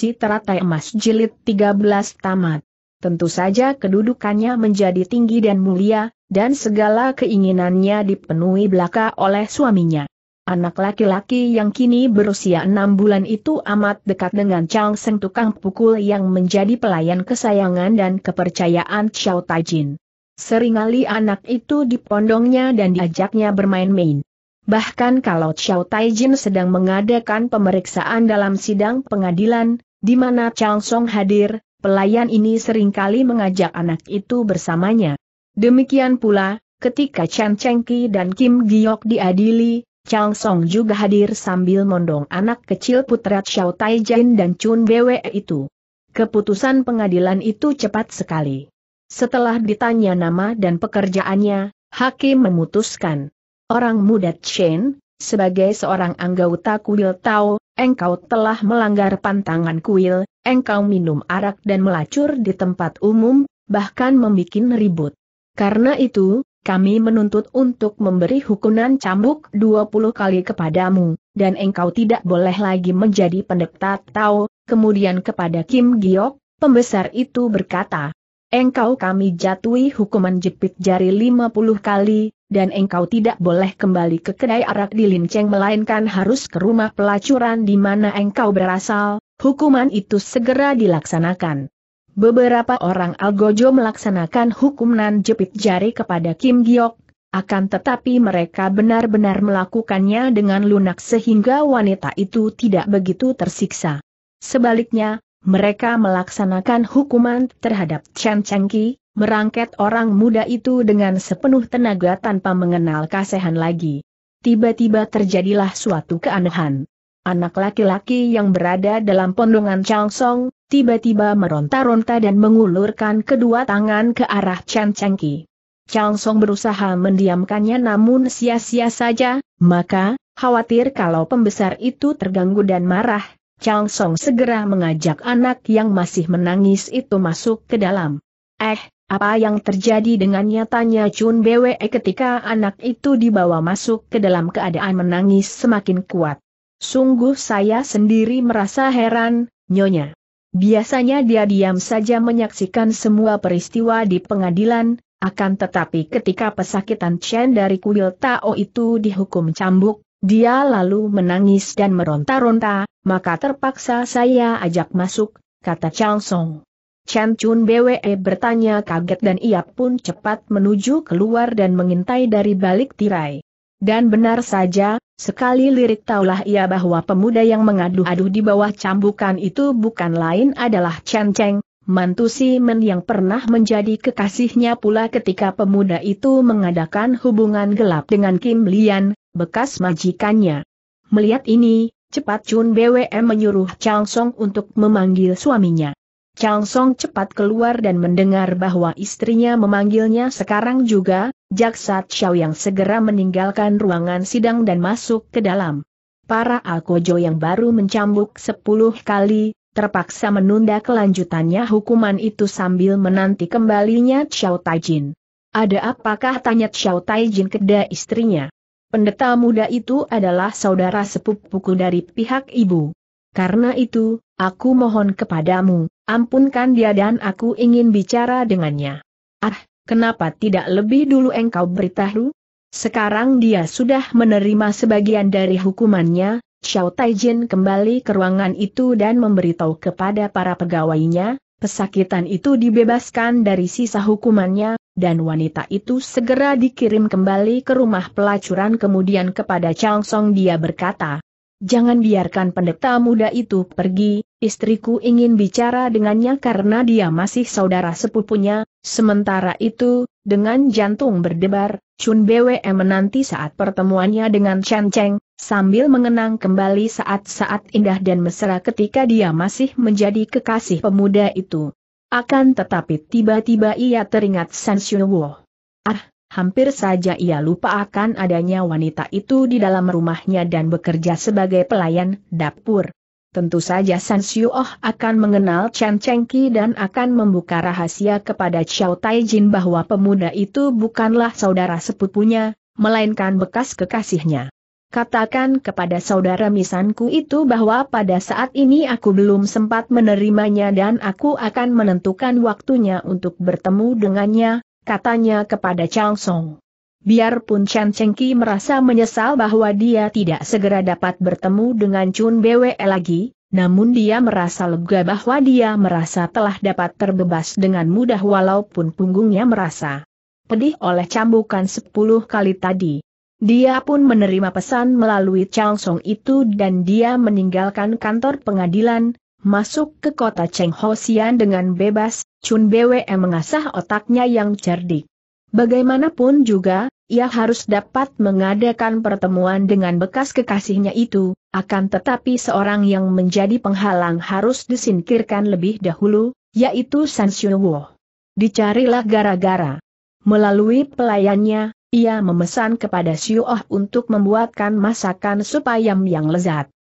Si teratai emas jilid 13 tamat. Tentu saja kedudukannya menjadi tinggi dan mulia, dan segala keinginannya dipenuhi belaka oleh suaminya. Anak laki-laki yang kini berusia enam bulan itu amat dekat dengan Chang Seng tukang pukul yang menjadi pelayan kesayangan dan kepercayaan Xiao Tajin. Seringali anak itu dipondongnya dan diajaknya bermain-main. Bahkan kalau Xiao Taijin sedang mengadakan pemeriksaan dalam sidang pengadilan, di mana Chang Song hadir, pelayan ini seringkali mengajak anak itu bersamanya. Demikian pula, ketika Chen Cheng Ki dan Kim Giok diadili, Chang Song juga hadir sambil mondong anak kecil putra Xiao Tai Jin dan Chun Bwe itu. Keputusan pengadilan itu cepat sekali. Setelah ditanya nama dan pekerjaannya, Hakim memutuskan. Orang muda Chen, sebagai seorang anggota kuil tahu, engkau telah melanggar pantangan kuil, engkau minum arak dan melacur di tempat umum, bahkan membuat ribut. Karena itu, kami menuntut untuk memberi hukuman cambuk 20 kali kepadamu, dan engkau tidak boleh lagi menjadi pendeta tahu. kemudian kepada Kim Giok, pembesar itu berkata, Engkau kami jatuhi hukuman jepit jari 50 kali, dan engkau tidak boleh kembali ke kedai arak di Linceng melainkan harus ke rumah pelacuran di mana engkau berasal, hukuman itu segera dilaksanakan. Beberapa orang Algojo melaksanakan hukuman jepit jari kepada Kim Giok, akan tetapi mereka benar-benar melakukannya dengan lunak sehingga wanita itu tidak begitu tersiksa. Sebaliknya, mereka melaksanakan hukuman terhadap Chen Chengki, merangket orang muda itu dengan sepenuh tenaga tanpa mengenal kasehan lagi. Tiba-tiba terjadilah suatu keanehan. Anak laki-laki yang berada dalam pondongan Chang Song, tiba-tiba meronta-ronta dan mengulurkan kedua tangan ke arah Chan Chang Song berusaha mendiamkannya namun sia-sia saja, maka, khawatir kalau pembesar itu terganggu dan marah, Chang Song segera mengajak anak yang masih menangis itu masuk ke dalam. Eh, apa yang terjadi dengannya tanya Chun Bwe ketika anak itu dibawa masuk ke dalam keadaan menangis semakin kuat. Sungguh saya sendiri merasa heran, Nyonya. Biasanya dia diam saja menyaksikan semua peristiwa di pengadilan, akan tetapi ketika pesakitan Chen dari kuil Tao itu dihukum cambuk, dia lalu menangis dan meronta-ronta, maka terpaksa saya ajak masuk, kata Chang Song. Chen Chun BWE bertanya kaget dan ia pun cepat menuju keluar dan mengintai dari balik tirai. Dan benar saja, sekali lirik taulah ia bahwa pemuda yang mengadu-adu di bawah cambukan itu bukan lain adalah Chen Cheng, mantu si Men yang pernah menjadi kekasihnya pula ketika pemuda itu mengadakan hubungan gelap dengan Kim Lian, bekas majikannya. Melihat ini, cepat Chun Bwe menyuruh Chang Song untuk memanggil suaminya. Chang Song cepat keluar dan mendengar bahwa istrinya memanggilnya sekarang juga, Jaksa Xiao yang segera meninggalkan ruangan sidang dan masuk ke dalam. Para Alkojo yang baru mencambuk sepuluh kali, terpaksa menunda kelanjutannya hukuman itu sambil menanti kembalinya Xiao Taijin. Ada apakah tanya Xiao Taijin keda istrinya? Pendeta muda itu adalah saudara sepupuku dari pihak ibu. Karena itu, Aku mohon kepadamu, ampunkan dia dan aku ingin bicara dengannya. Ah, kenapa tidak lebih dulu engkau beritahu? Sekarang dia sudah menerima sebagian dari hukumannya, Xiao Taijin kembali ke ruangan itu dan memberitahu kepada para pegawainya, pesakitan itu dibebaskan dari sisa hukumannya, dan wanita itu segera dikirim kembali ke rumah pelacuran kemudian kepada Chang Song dia berkata, Jangan biarkan pendeta muda itu pergi, istriku ingin bicara dengannya karena dia masih saudara sepupunya, sementara itu, dengan jantung berdebar, Chun Bwe menanti saat pertemuannya dengan Chen Cheng, sambil mengenang kembali saat-saat indah dan mesra ketika dia masih menjadi kekasih pemuda itu. Akan tetapi tiba-tiba ia teringat San Xiuwo. Ah, hampir saja ia lupa akan adanya wanita itu di dalam rumahnya dan bekerja sebagai pelayan dapur. Tentu saja San Xiuoh akan mengenal Chen Chengki dan akan membuka rahasia kepada Xiao Taijin bahwa pemuda itu bukanlah saudara sepupunya, melainkan bekas kekasihnya. Katakan kepada saudara misanku itu bahwa pada saat ini aku belum sempat menerimanya dan aku akan menentukan waktunya untuk bertemu dengannya, katanya kepada Chang Song. Biarpun Chen Chengki merasa menyesal bahwa dia tidak segera dapat bertemu dengan Chun Bwe lagi, namun dia merasa lega bahwa dia merasa telah dapat terbebas dengan mudah walaupun punggungnya merasa pedih oleh cambukan sepuluh kali tadi. Dia pun menerima pesan melalui Chang Song itu dan dia meninggalkan kantor pengadilan, masuk ke kota Cheng Ho Xian dengan bebas, Chun Bwe mengasah otaknya yang cerdik. Bagaimanapun juga, ia harus dapat mengadakan pertemuan dengan bekas kekasihnya itu, akan tetapi seorang yang menjadi penghalang harus disingkirkan lebih dahulu, yaitu San Xiuwo. Dicarilah gara-gara. Melalui pelayannya, ia memesan kepada Xiuoh untuk membuatkan masakan supayam yang lezat.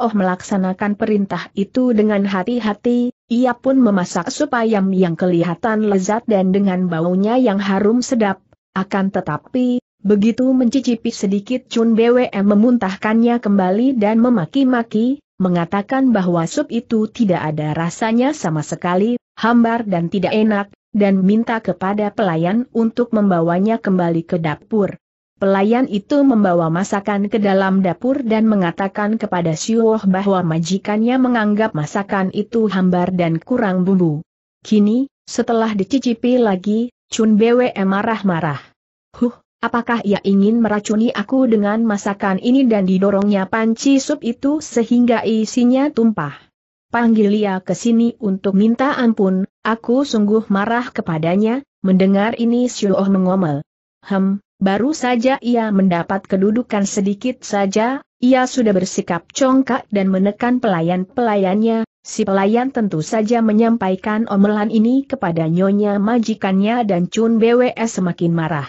Oh melaksanakan perintah itu dengan hati-hati, ia pun memasak sup ayam yang kelihatan lezat dan dengan baunya yang harum sedap. Akan tetapi, begitu mencicipi sedikit Chun BWM memuntahkannya kembali dan memaki-maki, mengatakan bahwa sup itu tidak ada rasanya sama sekali, hambar dan tidak enak, dan minta kepada pelayan untuk membawanya kembali ke dapur. Pelayan itu membawa masakan ke dalam dapur dan mengatakan kepada Siuoh bahwa majikannya menganggap masakan itu hambar dan kurang bumbu. Kini, setelah dicicipi lagi, Chun Bwe marah-marah. Huh, apakah ia ingin meracuni aku dengan masakan ini dan didorongnya panci sup itu sehingga isinya tumpah? Panggil ia ke sini untuk minta ampun, aku sungguh marah kepadanya, mendengar ini Siuoh mengomel. Hem, Baru saja ia mendapat kedudukan sedikit saja, ia sudah bersikap congkak dan menekan pelayan-pelayannya, si pelayan tentu saja menyampaikan omelan ini kepada nyonya majikannya dan Chun Bwe semakin marah.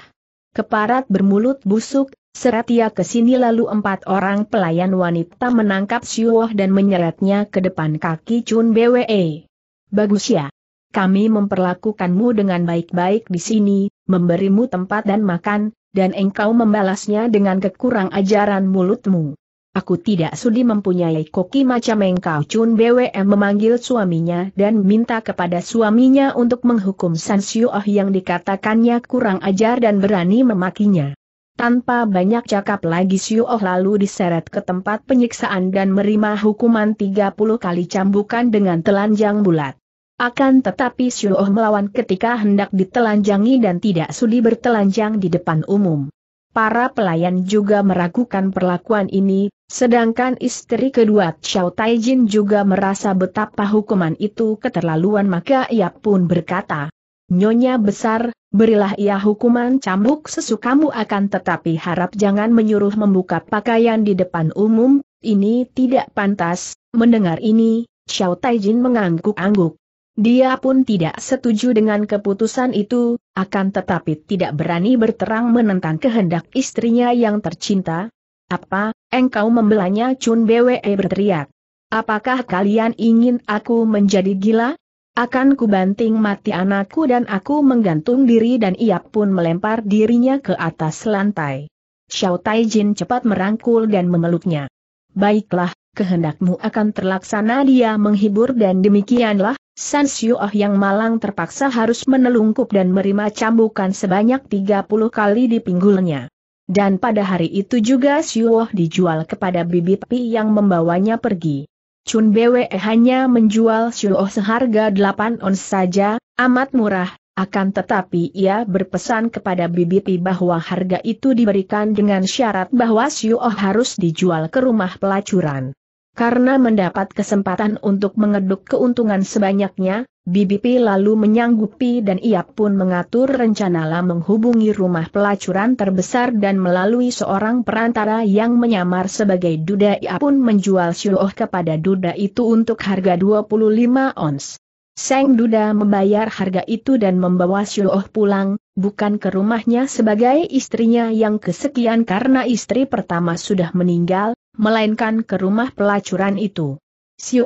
Keparat bermulut busuk, seret ia ke sini lalu empat orang pelayan wanita menangkap siwoh dan menyeretnya ke depan kaki Chun Bwe. Bagus ya. Kami memperlakukanmu dengan baik-baik di sini, memberimu tempat dan makan, dan engkau membalasnya dengan kekurang ajaran mulutmu. Aku tidak sudi mempunyai koki macam engkau Chun BWM memanggil suaminya dan minta kepada suaminya untuk menghukum San Xiuoh yang dikatakannya kurang ajar dan berani memakinya. Tanpa banyak cakap lagi Xiuoh lalu diseret ke tempat penyiksaan dan menerima hukuman 30 kali cambukan dengan telanjang bulat. Akan tetapi Syuoh melawan ketika hendak ditelanjangi dan tidak sudi bertelanjang di depan umum. Para pelayan juga meragukan perlakuan ini, sedangkan istri kedua Xiao Taijin juga merasa betapa hukuman itu keterlaluan maka ia pun berkata, Nyonya besar, berilah ia hukuman cambuk sesukamu akan tetapi harap jangan menyuruh membuka pakaian di depan umum, ini tidak pantas, mendengar ini, Xiao Taijin mengangguk-angguk. Dia pun tidak setuju dengan keputusan itu, akan tetapi tidak berani berterang menentang kehendak istrinya yang tercinta. Apa, engkau membelanya Chun Bwe berteriak. Apakah kalian ingin aku menjadi gila? Akan kubanting mati anakku dan aku menggantung diri dan ia pun melempar dirinya ke atas lantai. Xiao Jin cepat merangkul dan memeluknya. Baiklah, kehendakmu akan terlaksana dia menghibur dan demikianlah, San Xiuoh ah yang malang terpaksa harus menelungkup dan merima cambukan sebanyak 30 kali di pinggulnya. Dan pada hari itu juga Xiuoh ah dijual kepada Bibi Pi yang membawanya pergi. Chun Bwe hanya menjual Xiuoh ah seharga 8 ons saja, amat murah, akan tetapi ia berpesan kepada Pi bahwa harga itu diberikan dengan syarat bahwa Xiuoh harus dijual ke rumah pelacuran. Karena mendapat kesempatan untuk mengeduk keuntungan sebanyaknya, BBP lalu menyanggupi dan ia pun mengatur rencana lah menghubungi rumah pelacuran terbesar dan melalui seorang perantara yang menyamar sebagai duda ia pun menjual Syuoh kepada duda itu untuk harga 25 ons. Seng Duda membayar harga itu dan membawa Syuoh pulang, bukan ke rumahnya sebagai istrinya yang kesekian karena istri pertama sudah meninggal, melainkan ke rumah pelacuran itu.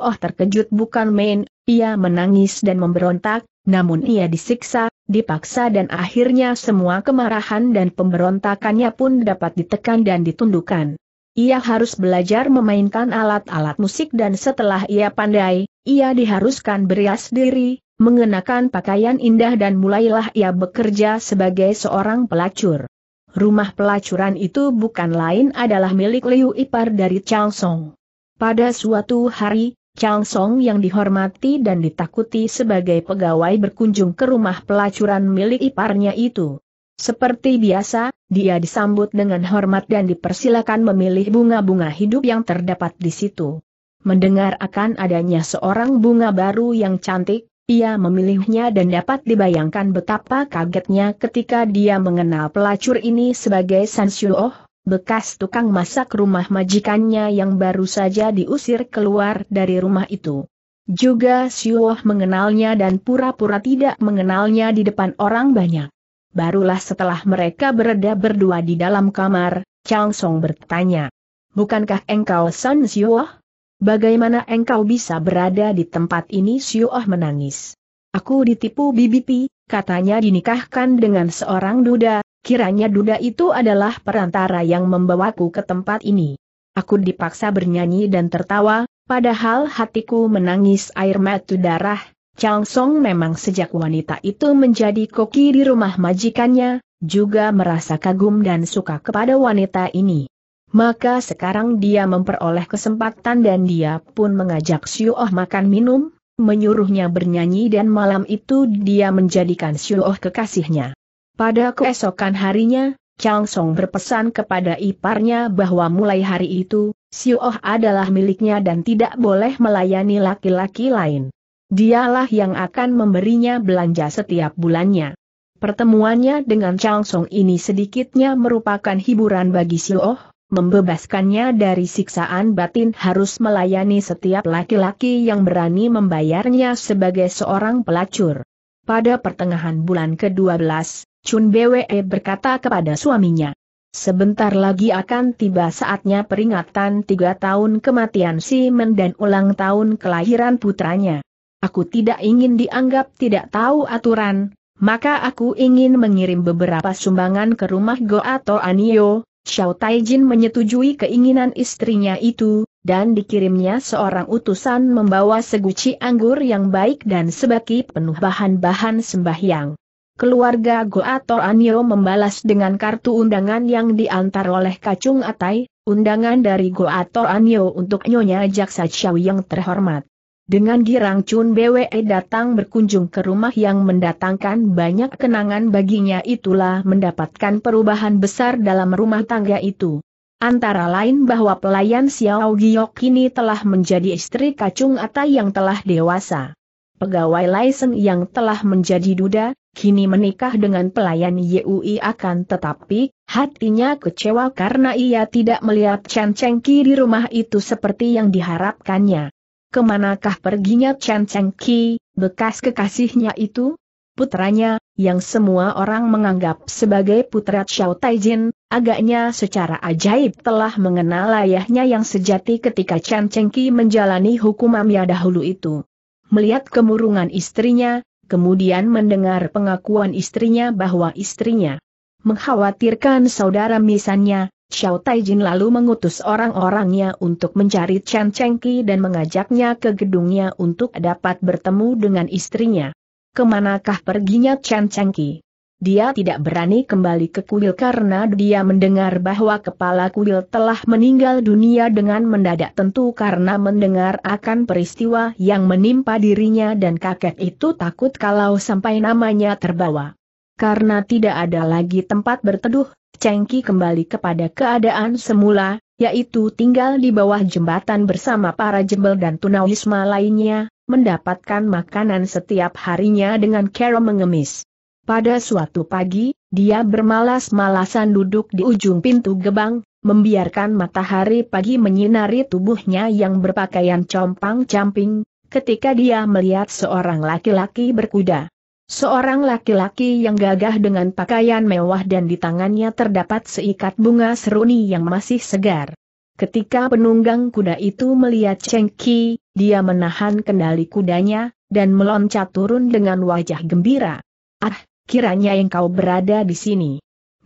Oh terkejut bukan main, ia menangis dan memberontak, namun ia disiksa, dipaksa dan akhirnya semua kemarahan dan pemberontakannya pun dapat ditekan dan ditundukkan. Ia harus belajar memainkan alat-alat musik dan setelah ia pandai, ia diharuskan berias diri, mengenakan pakaian indah dan mulailah ia bekerja sebagai seorang pelacur. Rumah pelacuran itu bukan lain adalah milik Liu Ipar dari Chang Song. Pada suatu hari, Chang Song yang dihormati dan ditakuti sebagai pegawai berkunjung ke rumah pelacuran milik iparnya itu. Seperti biasa, dia disambut dengan hormat dan dipersilakan memilih bunga-bunga hidup yang terdapat di situ. Mendengar akan adanya seorang bunga baru yang cantik, ia memilihnya dan dapat dibayangkan betapa kagetnya ketika dia mengenal pelacur ini sebagai San Oh, bekas tukang masak rumah majikannya yang baru saja diusir keluar dari rumah itu. Juga Siuoh mengenalnya dan pura-pura tidak mengenalnya di depan orang banyak. Barulah setelah mereka bereda berdua di dalam kamar, Chang Song bertanya, Bukankah engkau San Siuoh? Bagaimana engkau bisa berada di tempat ini? Syuoh menangis. Aku ditipu BBP, katanya dinikahkan dengan seorang duda, kiranya duda itu adalah perantara yang membawaku ke tempat ini. Aku dipaksa bernyanyi dan tertawa, padahal hatiku menangis air mata darah. Chang Song memang sejak wanita itu menjadi koki di rumah majikannya, juga merasa kagum dan suka kepada wanita ini. Maka sekarang dia memperoleh kesempatan dan dia pun mengajak Syuoh makan minum, menyuruhnya bernyanyi dan malam itu dia menjadikan Syuoh kekasihnya. Pada keesokan harinya, Chang Song berpesan kepada iparnya bahwa mulai hari itu, Oh adalah miliknya dan tidak boleh melayani laki-laki lain. Dialah yang akan memberinya belanja setiap bulannya. Pertemuannya dengan Chang Song ini sedikitnya merupakan hiburan bagi Oh membebaskannya dari siksaan batin harus melayani setiap laki-laki yang berani membayarnya sebagai seorang pelacur. Pada pertengahan bulan ke-12, Chun Bwe berkata kepada suaminya, Sebentar lagi akan tiba saatnya peringatan tiga tahun kematian Si Men dan ulang tahun kelahiran putranya. Aku tidak ingin dianggap tidak tahu aturan, maka aku ingin mengirim beberapa sumbangan ke rumah Goa atau Anio, Xiao Taijin menyetujui keinginan istrinya itu, dan dikirimnya seorang utusan membawa seguci anggur yang baik dan sebaki penuh bahan-bahan sembahyang. Keluarga Goator Anio membalas dengan kartu undangan yang diantar oleh Kacung Atai, undangan dari Goator Anio untuk Nyonya Jaksa Xiao yang terhormat. Dengan girang Chun Bwe datang berkunjung ke rumah yang mendatangkan banyak kenangan baginya itulah mendapatkan perubahan besar dalam rumah tangga itu. Antara lain bahwa pelayan Xiao Giok kini telah menjadi istri Kacung Atai yang telah dewasa. Pegawai Laisen yang telah menjadi duda, kini menikah dengan pelayan Yui akan tetapi, hatinya kecewa karena ia tidak melihat Chan Cheng Ki di rumah itu seperti yang diharapkannya. Kemanakah perginya Chen Cheng Ki, bekas kekasihnya itu? Putranya, yang semua orang menganggap sebagai putra Xiao Taijin, agaknya secara ajaib telah mengenal ayahnya yang sejati ketika Chen Cheng Ki menjalani hukum amya dahulu itu. Melihat kemurungan istrinya, kemudian mendengar pengakuan istrinya bahwa istrinya mengkhawatirkan saudara misannya, Xiao Taijin lalu mengutus orang-orangnya untuk mencari Chen Chengki dan mengajaknya ke gedungnya untuk dapat bertemu dengan istrinya. Kemanakah perginya Chen Chengki? Dia tidak berani kembali ke kuil karena dia mendengar bahwa kepala kuil telah meninggal dunia dengan mendadak tentu karena mendengar akan peristiwa yang menimpa dirinya dan kakek itu takut kalau sampai namanya terbawa. Karena tidak ada lagi tempat berteduh, Cengki kembali kepada keadaan semula, yaitu tinggal di bawah jembatan bersama para jembel dan tunawisma lainnya, mendapatkan makanan setiap harinya dengan kero mengemis. Pada suatu pagi, dia bermalas-malasan duduk di ujung pintu gebang, membiarkan matahari pagi menyinari tubuhnya yang berpakaian compang-camping, ketika dia melihat seorang laki-laki berkuda. Seorang laki-laki yang gagah dengan pakaian mewah dan di tangannya terdapat seikat bunga seruni yang masih segar. Ketika penunggang kuda itu melihat Cheng Cengki, dia menahan kendali kudanya, dan meloncat turun dengan wajah gembira. Ah, kiranya engkau berada di sini.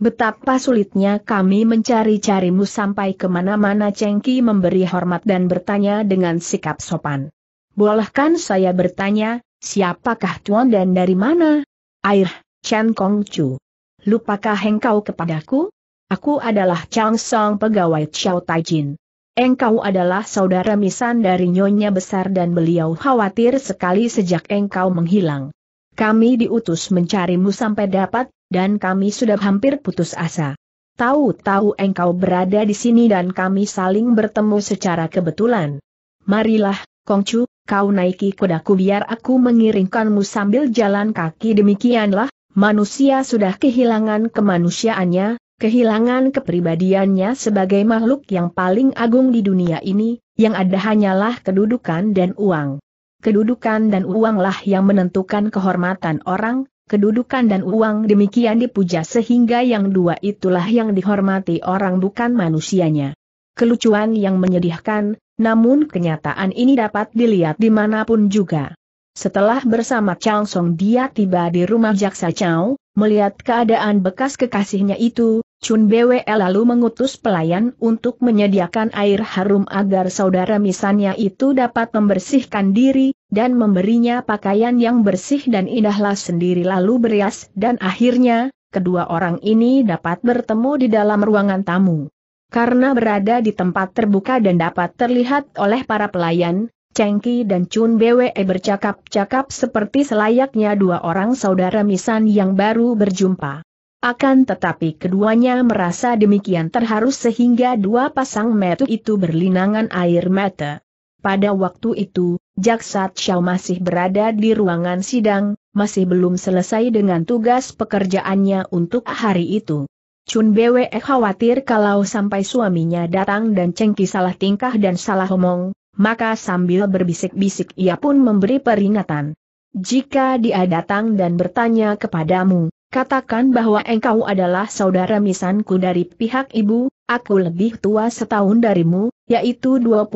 Betapa sulitnya kami mencari-carimu sampai kemana-mana Cheng Cengki memberi hormat dan bertanya dengan sikap sopan. Bolehkan saya bertanya, Siapakah Tuan dan dari mana? Air, Chen Kong Chu. Lupakah engkau kepadaku? Aku adalah Chang Song pegawai Xiao Taijin. Engkau adalah saudara misan dari nyonya besar dan beliau khawatir sekali sejak engkau menghilang. Kami diutus mencarimu sampai dapat, dan kami sudah hampir putus asa. Tahu-tahu engkau berada di sini dan kami saling bertemu secara kebetulan. Marilah, Kongcu, kau naiki kudaku biar aku mengiringkanmu sambil jalan kaki demikianlah, manusia sudah kehilangan kemanusiaannya, kehilangan kepribadiannya sebagai makhluk yang paling agung di dunia ini, yang ada hanyalah kedudukan dan uang. Kedudukan dan uanglah yang menentukan kehormatan orang, kedudukan dan uang demikian dipuja sehingga yang dua itulah yang dihormati orang bukan manusianya. Kelucuan yang menyedihkan, namun kenyataan ini dapat dilihat dimanapun juga. Setelah bersama Chang Song dia tiba di rumah Jaksa Chao, melihat keadaan bekas kekasihnya itu, Chun Bwe lalu mengutus pelayan untuk menyediakan air harum agar saudara misannya itu dapat membersihkan diri, dan memberinya pakaian yang bersih dan indahlah sendiri lalu berias dan akhirnya, kedua orang ini dapat bertemu di dalam ruangan tamu. Karena berada di tempat terbuka dan dapat terlihat oleh para pelayan, Cengki dan Chun Bwe bercakap-cakap seperti selayaknya dua orang saudara misan yang baru berjumpa. Akan tetapi keduanya merasa demikian terharus sehingga dua pasang mata itu berlinangan air mata. Pada waktu itu, Jaksa Xiao masih berada di ruangan sidang, masih belum selesai dengan tugas pekerjaannya untuk hari itu. Chun Bwe e khawatir kalau sampai suaminya datang dan cengki salah tingkah dan salah omong, maka sambil berbisik-bisik ia pun memberi peringatan. Jika dia datang dan bertanya kepadamu, katakan bahwa engkau adalah saudara misanku dari pihak ibu, aku lebih tua setahun darimu, yaitu 25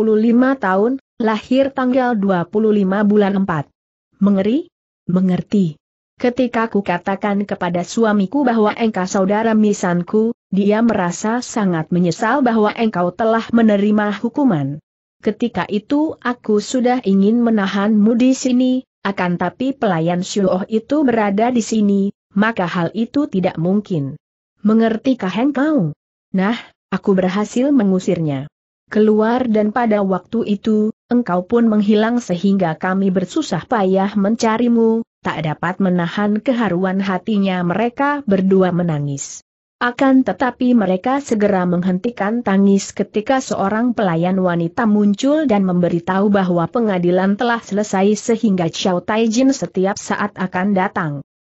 tahun, lahir tanggal 25 bulan 4. Mengeri? Mengerti. Ketika ku katakan kepada suamiku bahwa engkau saudara misanku, dia merasa sangat menyesal bahwa engkau telah menerima hukuman. Ketika itu aku sudah ingin menahanmu di sini, akan tapi pelayan Syuoh itu berada di sini, maka hal itu tidak mungkin. Mengertikah engkau? Nah, aku berhasil mengusirnya. Keluar dan pada waktu itu, engkau pun menghilang sehingga kami bersusah payah mencarimu, tak dapat menahan keharuan hatinya mereka berdua menangis. Akan tetapi mereka segera menghentikan tangis ketika seorang pelayan wanita muncul dan memberitahu bahwa pengadilan telah selesai sehingga Xiao Taijin setiap saat akan datang.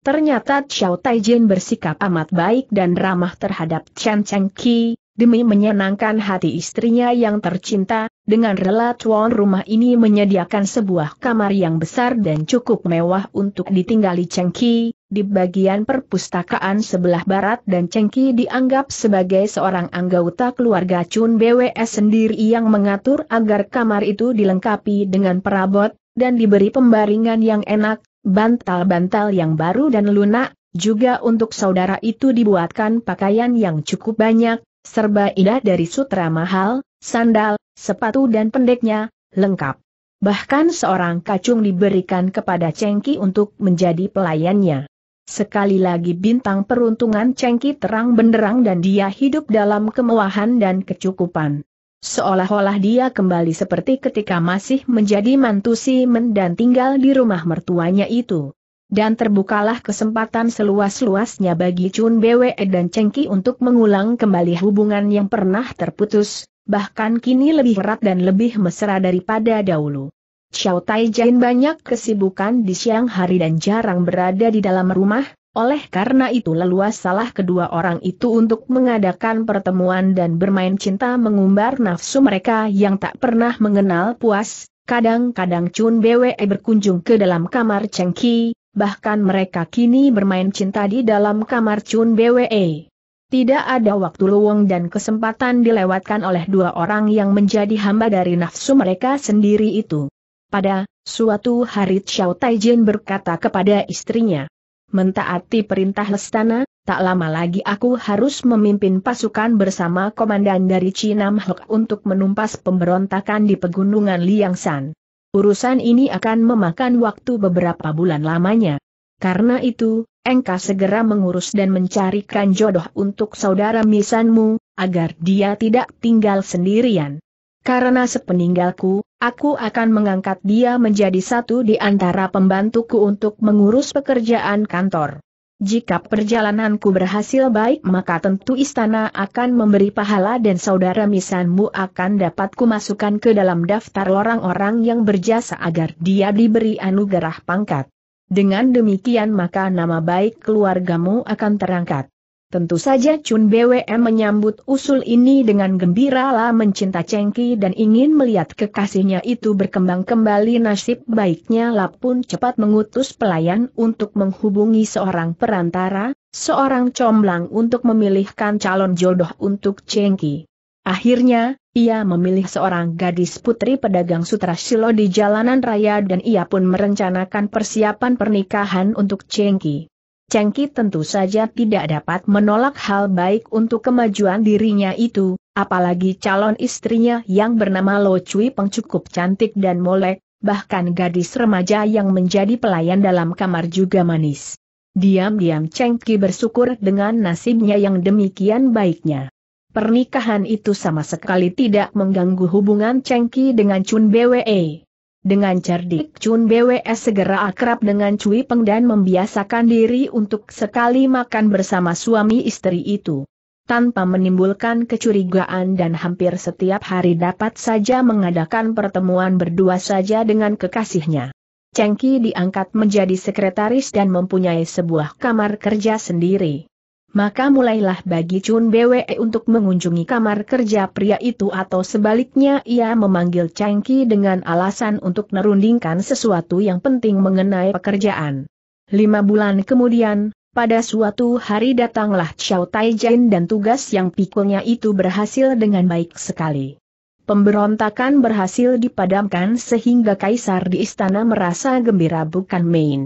Ternyata Xiao Taijin bersikap amat baik dan ramah terhadap Chen Cheng Ki, Demi menyenangkan hati istrinya yang tercinta, dengan rela tuan rumah ini menyediakan sebuah kamar yang besar dan cukup mewah untuk ditinggali Cengki, di bagian perpustakaan sebelah barat dan Cengki dianggap sebagai seorang anggota keluarga Chun BWS sendiri yang mengatur agar kamar itu dilengkapi dengan perabot, dan diberi pembaringan yang enak, bantal-bantal yang baru dan lunak, juga untuk saudara itu dibuatkan pakaian yang cukup banyak, serba indah dari sutra mahal, sandal, sepatu dan pendeknya, lengkap. Bahkan seorang kacung diberikan kepada Cengki untuk menjadi pelayannya. Sekali lagi bintang peruntungan Cengki terang benderang dan dia hidup dalam kemewahan dan kecukupan. Seolah-olah dia kembali seperti ketika masih menjadi mantu Simen dan tinggal di rumah mertuanya itu dan terbukalah kesempatan seluas-luasnya bagi Chun Bwe dan Cengki untuk mengulang kembali hubungan yang pernah terputus, bahkan kini lebih erat dan lebih mesra daripada dahulu. Xiao Jain banyak kesibukan di siang hari dan jarang berada di dalam rumah, oleh karena itu leluas salah kedua orang itu untuk mengadakan pertemuan dan bermain cinta mengumbar nafsu mereka yang tak pernah mengenal puas, Kadang-kadang Chun Bwe berkunjung ke dalam kamar Cheng bahkan mereka kini bermain cinta di dalam kamar Chun BWE. Tidak ada waktu luang dan kesempatan dilewatkan oleh dua orang yang menjadi hamba dari nafsu mereka sendiri itu. Pada suatu hari Xiao Taijin berkata kepada istrinya, Mentaati perintah Lestana, tak lama lagi aku harus memimpin pasukan bersama komandan dari Chinam Hok untuk menumpas pemberontakan di pegunungan Liangshan. Urusan ini akan memakan waktu beberapa bulan lamanya. Karena itu, Engkau segera mengurus dan mencarikan jodoh untuk saudara misanmu, agar dia tidak tinggal sendirian. Karena sepeninggalku, aku akan mengangkat dia menjadi satu di antara pembantuku untuk mengurus pekerjaan kantor. Jika perjalananku berhasil baik maka tentu istana akan memberi pahala dan saudara misanmu akan dapat kumasukkan ke dalam daftar orang-orang yang berjasa agar dia diberi anugerah pangkat. Dengan demikian maka nama baik keluargamu akan terangkat. Tentu saja Chun BWM menyambut usul ini dengan gembira lah mencinta Cengki dan ingin melihat kekasihnya itu berkembang kembali nasib baiknya lah pun cepat mengutus pelayan untuk menghubungi seorang perantara, seorang comblang untuk memilihkan calon jodoh untuk Cengki. Akhirnya, ia memilih seorang gadis putri pedagang sutra silo di jalanan raya dan ia pun merencanakan persiapan pernikahan untuk Cengki. Cengki tentu saja tidak dapat menolak hal baik untuk kemajuan dirinya itu, apalagi calon istrinya yang bernama Lo Cui Peng cukup cantik dan molek, bahkan gadis remaja yang menjadi pelayan dalam kamar juga manis. Diam-diam Cengki bersyukur dengan nasibnya yang demikian baiknya. Pernikahan itu sama sekali tidak mengganggu hubungan Cengki dengan Chun Bwe. Dengan cerdik Chun BWS segera akrab dengan Cui Peng dan membiasakan diri untuk sekali makan bersama suami istri itu. Tanpa menimbulkan kecurigaan dan hampir setiap hari dapat saja mengadakan pertemuan berdua saja dengan kekasihnya. Chengki diangkat menjadi sekretaris dan mempunyai sebuah kamar kerja sendiri maka mulailah bagi Chun Bwe untuk mengunjungi kamar kerja pria itu atau sebaliknya ia memanggil Changki dengan alasan untuk nerundingkan sesuatu yang penting mengenai pekerjaan. Lima bulan kemudian, pada suatu hari datanglah Xiao Taijin dan tugas yang pikulnya itu berhasil dengan baik sekali. Pemberontakan berhasil dipadamkan sehingga kaisar di istana merasa gembira bukan main.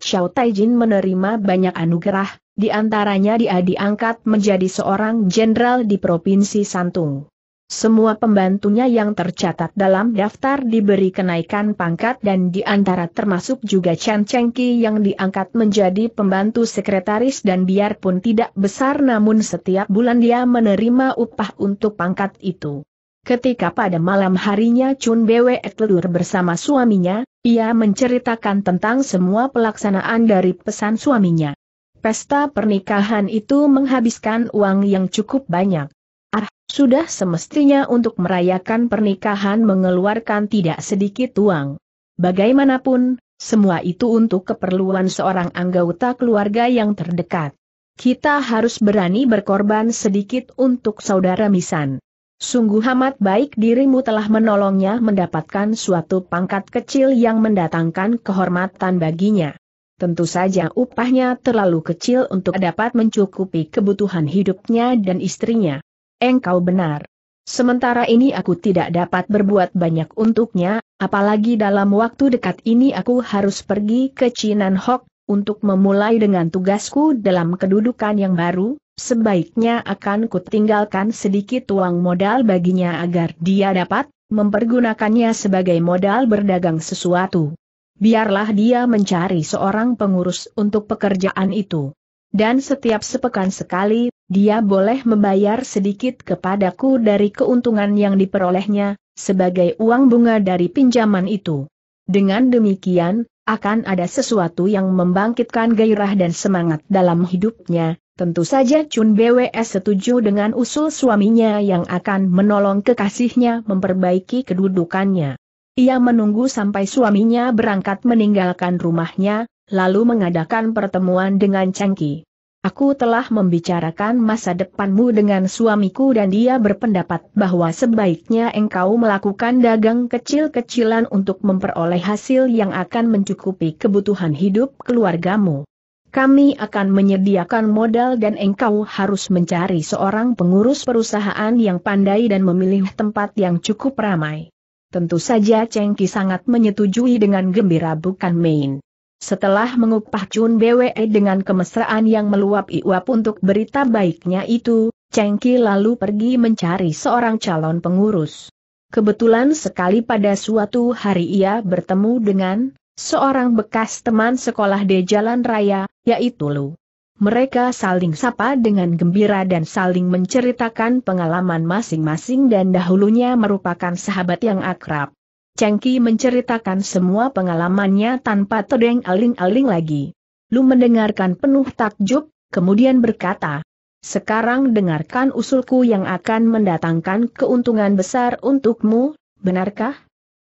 Xiao Taijin menerima banyak anugerah, di antaranya dia diangkat menjadi seorang jenderal di Provinsi Santung. Semua pembantunya yang tercatat dalam daftar diberi kenaikan pangkat dan di antara termasuk juga Chen Chengki yang diangkat menjadi pembantu sekretaris dan biarpun tidak besar namun setiap bulan dia menerima upah untuk pangkat itu. Ketika pada malam harinya Chun Bwe telur bersama suaminya, ia menceritakan tentang semua pelaksanaan dari pesan suaminya. Pesta pernikahan itu menghabiskan uang yang cukup banyak. Ah, sudah semestinya untuk merayakan pernikahan mengeluarkan tidak sedikit uang. Bagaimanapun, semua itu untuk keperluan seorang anggota keluarga yang terdekat. Kita harus berani berkorban sedikit untuk saudara Misan. Sungguh amat baik dirimu telah menolongnya mendapatkan suatu pangkat kecil yang mendatangkan kehormatan baginya. Tentu saja upahnya terlalu kecil untuk dapat mencukupi kebutuhan hidupnya dan istrinya. Engkau benar. Sementara ini aku tidak dapat berbuat banyak untuknya, apalagi dalam waktu dekat ini aku harus pergi ke Chinan Hok, untuk memulai dengan tugasku dalam kedudukan yang baru, sebaiknya akan kutinggalkan sedikit uang modal baginya agar dia dapat mempergunakannya sebagai modal berdagang sesuatu biarlah dia mencari seorang pengurus untuk pekerjaan itu. Dan setiap sepekan sekali, dia boleh membayar sedikit kepadaku dari keuntungan yang diperolehnya, sebagai uang bunga dari pinjaman itu. Dengan demikian, akan ada sesuatu yang membangkitkan gairah dan semangat dalam hidupnya, Tentu saja Chun BWS setuju dengan usul suaminya yang akan menolong kekasihnya memperbaiki kedudukannya. Ia menunggu sampai suaminya berangkat meninggalkan rumahnya, lalu mengadakan pertemuan dengan Cengki. Aku telah membicarakan masa depanmu dengan suamiku dan dia berpendapat bahwa sebaiknya engkau melakukan dagang kecil-kecilan untuk memperoleh hasil yang akan mencukupi kebutuhan hidup keluargamu. Kami akan menyediakan modal dan engkau harus mencari seorang pengurus perusahaan yang pandai dan memilih tempat yang cukup ramai. Tentu saja Cengki sangat menyetujui dengan gembira bukan main. Setelah mengupah Chun Bwe dengan kemesraan yang meluap-iuap untuk berita baiknya itu, Cengki lalu pergi mencari seorang calon pengurus. Kebetulan sekali pada suatu hari ia bertemu dengan seorang bekas teman sekolah di jalan raya, yaitu Lu. Mereka saling sapa dengan gembira dan saling menceritakan pengalaman masing-masing dan dahulunya merupakan sahabat yang akrab. Cengki menceritakan semua pengalamannya tanpa terdeng aling-aling lagi. Lu mendengarkan penuh takjub, kemudian berkata, sekarang dengarkan usulku yang akan mendatangkan keuntungan besar untukmu, benarkah?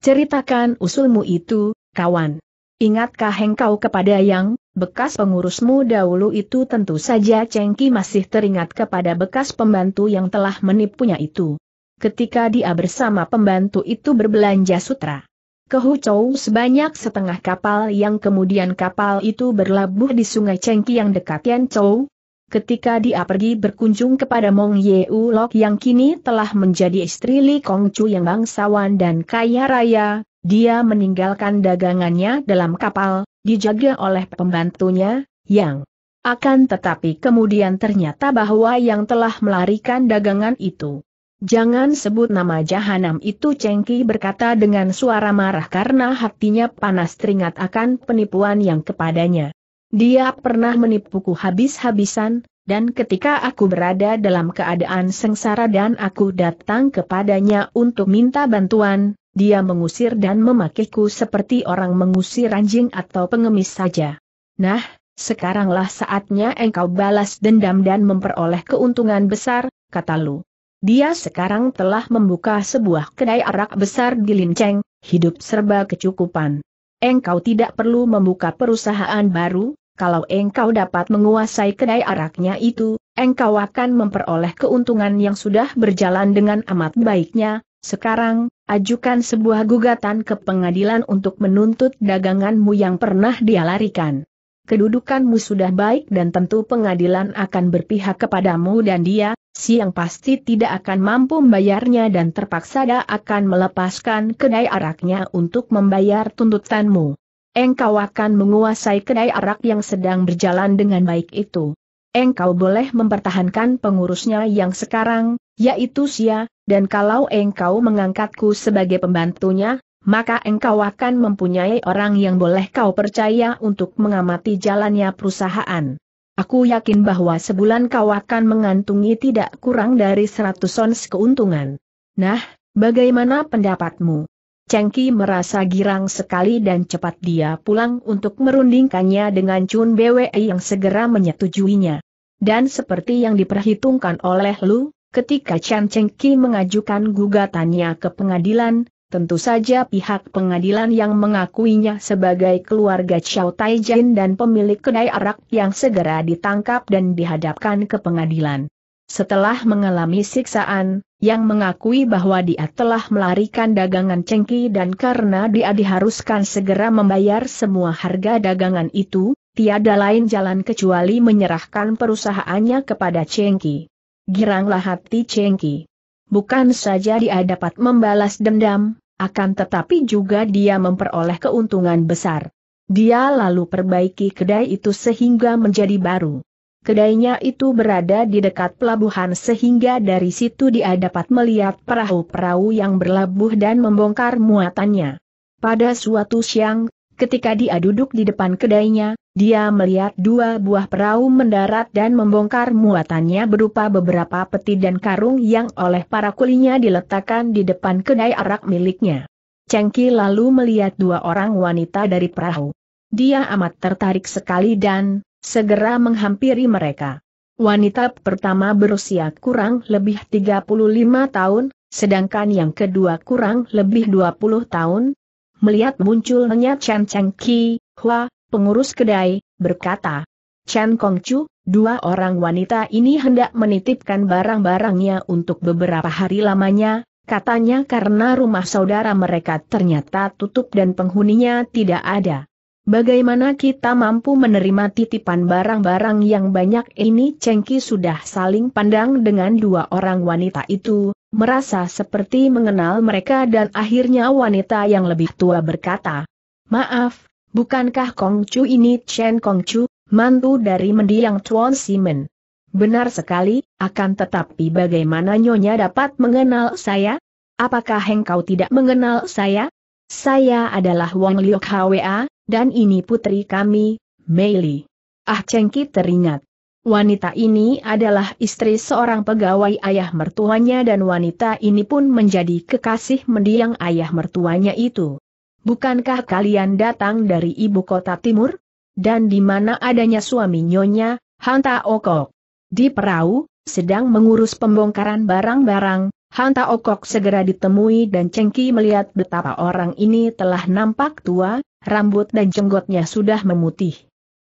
Ceritakan usulmu itu, kawan. Ingatkah engkau kepada yang, bekas pengurusmu dahulu itu tentu saja Cengki masih teringat kepada bekas pembantu yang telah menipunya itu. Ketika dia bersama pembantu itu berbelanja sutra. Kehucau sebanyak setengah kapal yang kemudian kapal itu berlabuh di sungai Cengki yang dekat Yanchou. Ketika dia pergi berkunjung kepada Mong Yeu Lok yang kini telah menjadi istri Li Kong Chu yang bangsawan dan kaya raya, dia meninggalkan dagangannya dalam kapal, dijaga oleh pembantunya, yang akan tetapi kemudian ternyata bahwa yang telah melarikan dagangan itu. Jangan sebut nama jahanam itu Cengki berkata dengan suara marah karena hatinya panas teringat akan penipuan yang kepadanya. Dia pernah menipuku habis-habisan, dan ketika aku berada dalam keadaan sengsara dan aku datang kepadanya untuk minta bantuan, dia mengusir dan memakiku seperti orang mengusir anjing atau pengemis saja. Nah, sekaranglah saatnya engkau balas dendam dan memperoleh keuntungan besar, kata Lu. Dia sekarang telah membuka sebuah kedai arak besar di Linceng, hidup serba kecukupan. Engkau tidak perlu membuka perusahaan baru, kalau engkau dapat menguasai kedai araknya itu, engkau akan memperoleh keuntungan yang sudah berjalan dengan amat baiknya, sekarang, ajukan sebuah gugatan ke pengadilan untuk menuntut daganganmu yang pernah dia larikan. Kedudukanmu sudah baik dan tentu pengadilan akan berpihak kepadamu dan dia, siang pasti tidak akan mampu membayarnya dan terpaksa dia akan melepaskan kedai araknya untuk membayar tuntutanmu. Engkau akan menguasai kedai arak yang sedang berjalan dengan baik itu engkau boleh mempertahankan pengurusnya yang sekarang, yaitu Sia, dan kalau engkau mengangkatku sebagai pembantunya, maka engkau akan mempunyai orang yang boleh kau percaya untuk mengamati jalannya perusahaan. Aku yakin bahwa sebulan kau akan mengantungi tidak kurang dari seratus ons keuntungan. Nah, bagaimana pendapatmu? Cengki merasa girang sekali dan cepat dia pulang untuk merundingkannya dengan Chun Bwe yang segera menyetujuinya. Dan seperti yang diperhitungkan oleh Lu, Ketika Chan Cheng Ki mengajukan gugatannya ke pengadilan, tentu saja pihak pengadilan yang mengakuinya sebagai keluarga Tai Jin dan pemilik kedai arak yang segera ditangkap dan dihadapkan ke pengadilan. Setelah mengalami siksaan, yang mengakui bahwa dia telah melarikan dagangan Cheng Ki dan karena dia diharuskan segera membayar semua harga dagangan itu, tiada lain jalan kecuali menyerahkan perusahaannya kepada Cheng Ki giranglah hati Cengki. Bukan saja dia dapat membalas dendam, akan tetapi juga dia memperoleh keuntungan besar. Dia lalu perbaiki kedai itu sehingga menjadi baru. Kedainya itu berada di dekat pelabuhan sehingga dari situ dia dapat melihat perahu-perahu yang berlabuh dan membongkar muatannya. Pada suatu siang, Ketika dia duduk di depan kedainya, dia melihat dua buah perahu mendarat dan membongkar muatannya berupa beberapa peti dan karung yang oleh para kulinya diletakkan di depan kedai arak miliknya. Cengki lalu melihat dua orang wanita dari perahu. Dia amat tertarik sekali dan segera menghampiri mereka. Wanita pertama berusia kurang lebih 35 tahun, sedangkan yang kedua kurang lebih 20 tahun, melihat munculnya Chen Cheng Ki, Hua, pengurus kedai, berkata, Chen Chu, dua orang wanita ini hendak menitipkan barang-barangnya untuk beberapa hari lamanya, katanya karena rumah saudara mereka ternyata tutup dan penghuninya tidak ada. Bagaimana kita mampu menerima titipan barang-barang yang banyak ini Cengki sudah saling pandang dengan dua orang wanita itu, Merasa seperti mengenal mereka dan akhirnya wanita yang lebih tua berkata, Maaf, bukankah Kongcu ini Chen Kongcu, mantu dari mendiang Tuan Simon? Benar sekali, akan tetapi bagaimana Nyonya dapat mengenal saya? Apakah engkau tidak mengenal saya? Saya adalah Wang Liok Hwa, dan ini putri kami, Mei Li. Ah Cengki teringat. Wanita ini adalah istri seorang pegawai ayah mertuanya dan wanita ini pun menjadi kekasih mendiang ayah mertuanya itu. Bukankah kalian datang dari ibu kota timur? Dan di mana adanya suami nyonya, Hanta Okok? Di perahu, sedang mengurus pembongkaran barang-barang, Hanta Okok segera ditemui dan Cengki melihat betapa orang ini telah nampak tua, rambut dan jenggotnya sudah memutih.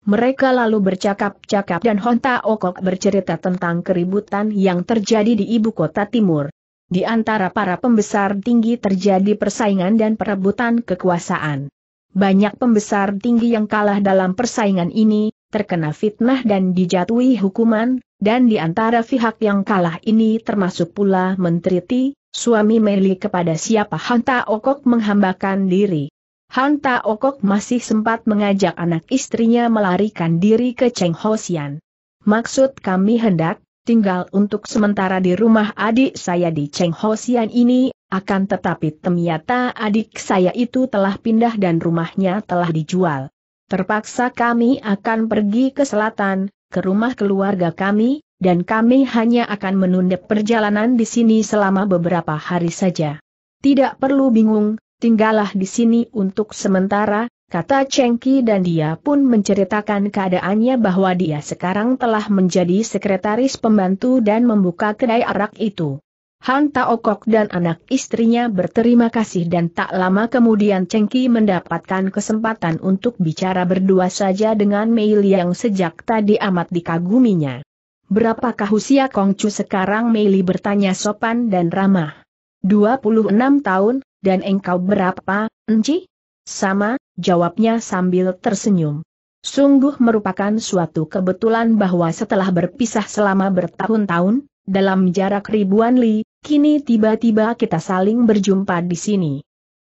Mereka lalu bercakap-cakap dan Honta Okok bercerita tentang keributan yang terjadi di ibu kota timur. Di antara para pembesar tinggi terjadi persaingan dan perebutan kekuasaan. Banyak pembesar tinggi yang kalah dalam persaingan ini, terkena fitnah dan dijatuhi hukuman, dan di antara pihak yang kalah ini termasuk pula Menteri Ti, suami Meli kepada siapa Honta Okok menghambakan diri. Hanta Okok masih sempat mengajak anak istrinya melarikan diri ke Cheng Hosian. Maksud kami hendak tinggal untuk sementara di rumah adik saya di Cheng Hosian ini, akan tetapi ternyata adik saya itu telah pindah dan rumahnya telah dijual. Terpaksa kami akan pergi ke selatan, ke rumah keluarga kami, dan kami hanya akan menunda perjalanan di sini selama beberapa hari saja. Tidak perlu bingung, tinggallah di sini untuk sementara, kata Chengki dan dia pun menceritakan keadaannya bahwa dia sekarang telah menjadi sekretaris pembantu dan membuka kedai arak itu. Han Taokok dan anak istrinya berterima kasih dan tak lama kemudian Chengki mendapatkan kesempatan untuk bicara berdua saja dengan Mei Li yang sejak tadi amat dikaguminya. Berapakah usia Kongcu sekarang Mei Li bertanya sopan dan ramah. 26 tahun, dan engkau berapa, Enci? Sama, jawabnya sambil tersenyum. Sungguh merupakan suatu kebetulan bahwa setelah berpisah selama bertahun-tahun, dalam jarak ribuan li, kini tiba-tiba kita saling berjumpa di sini.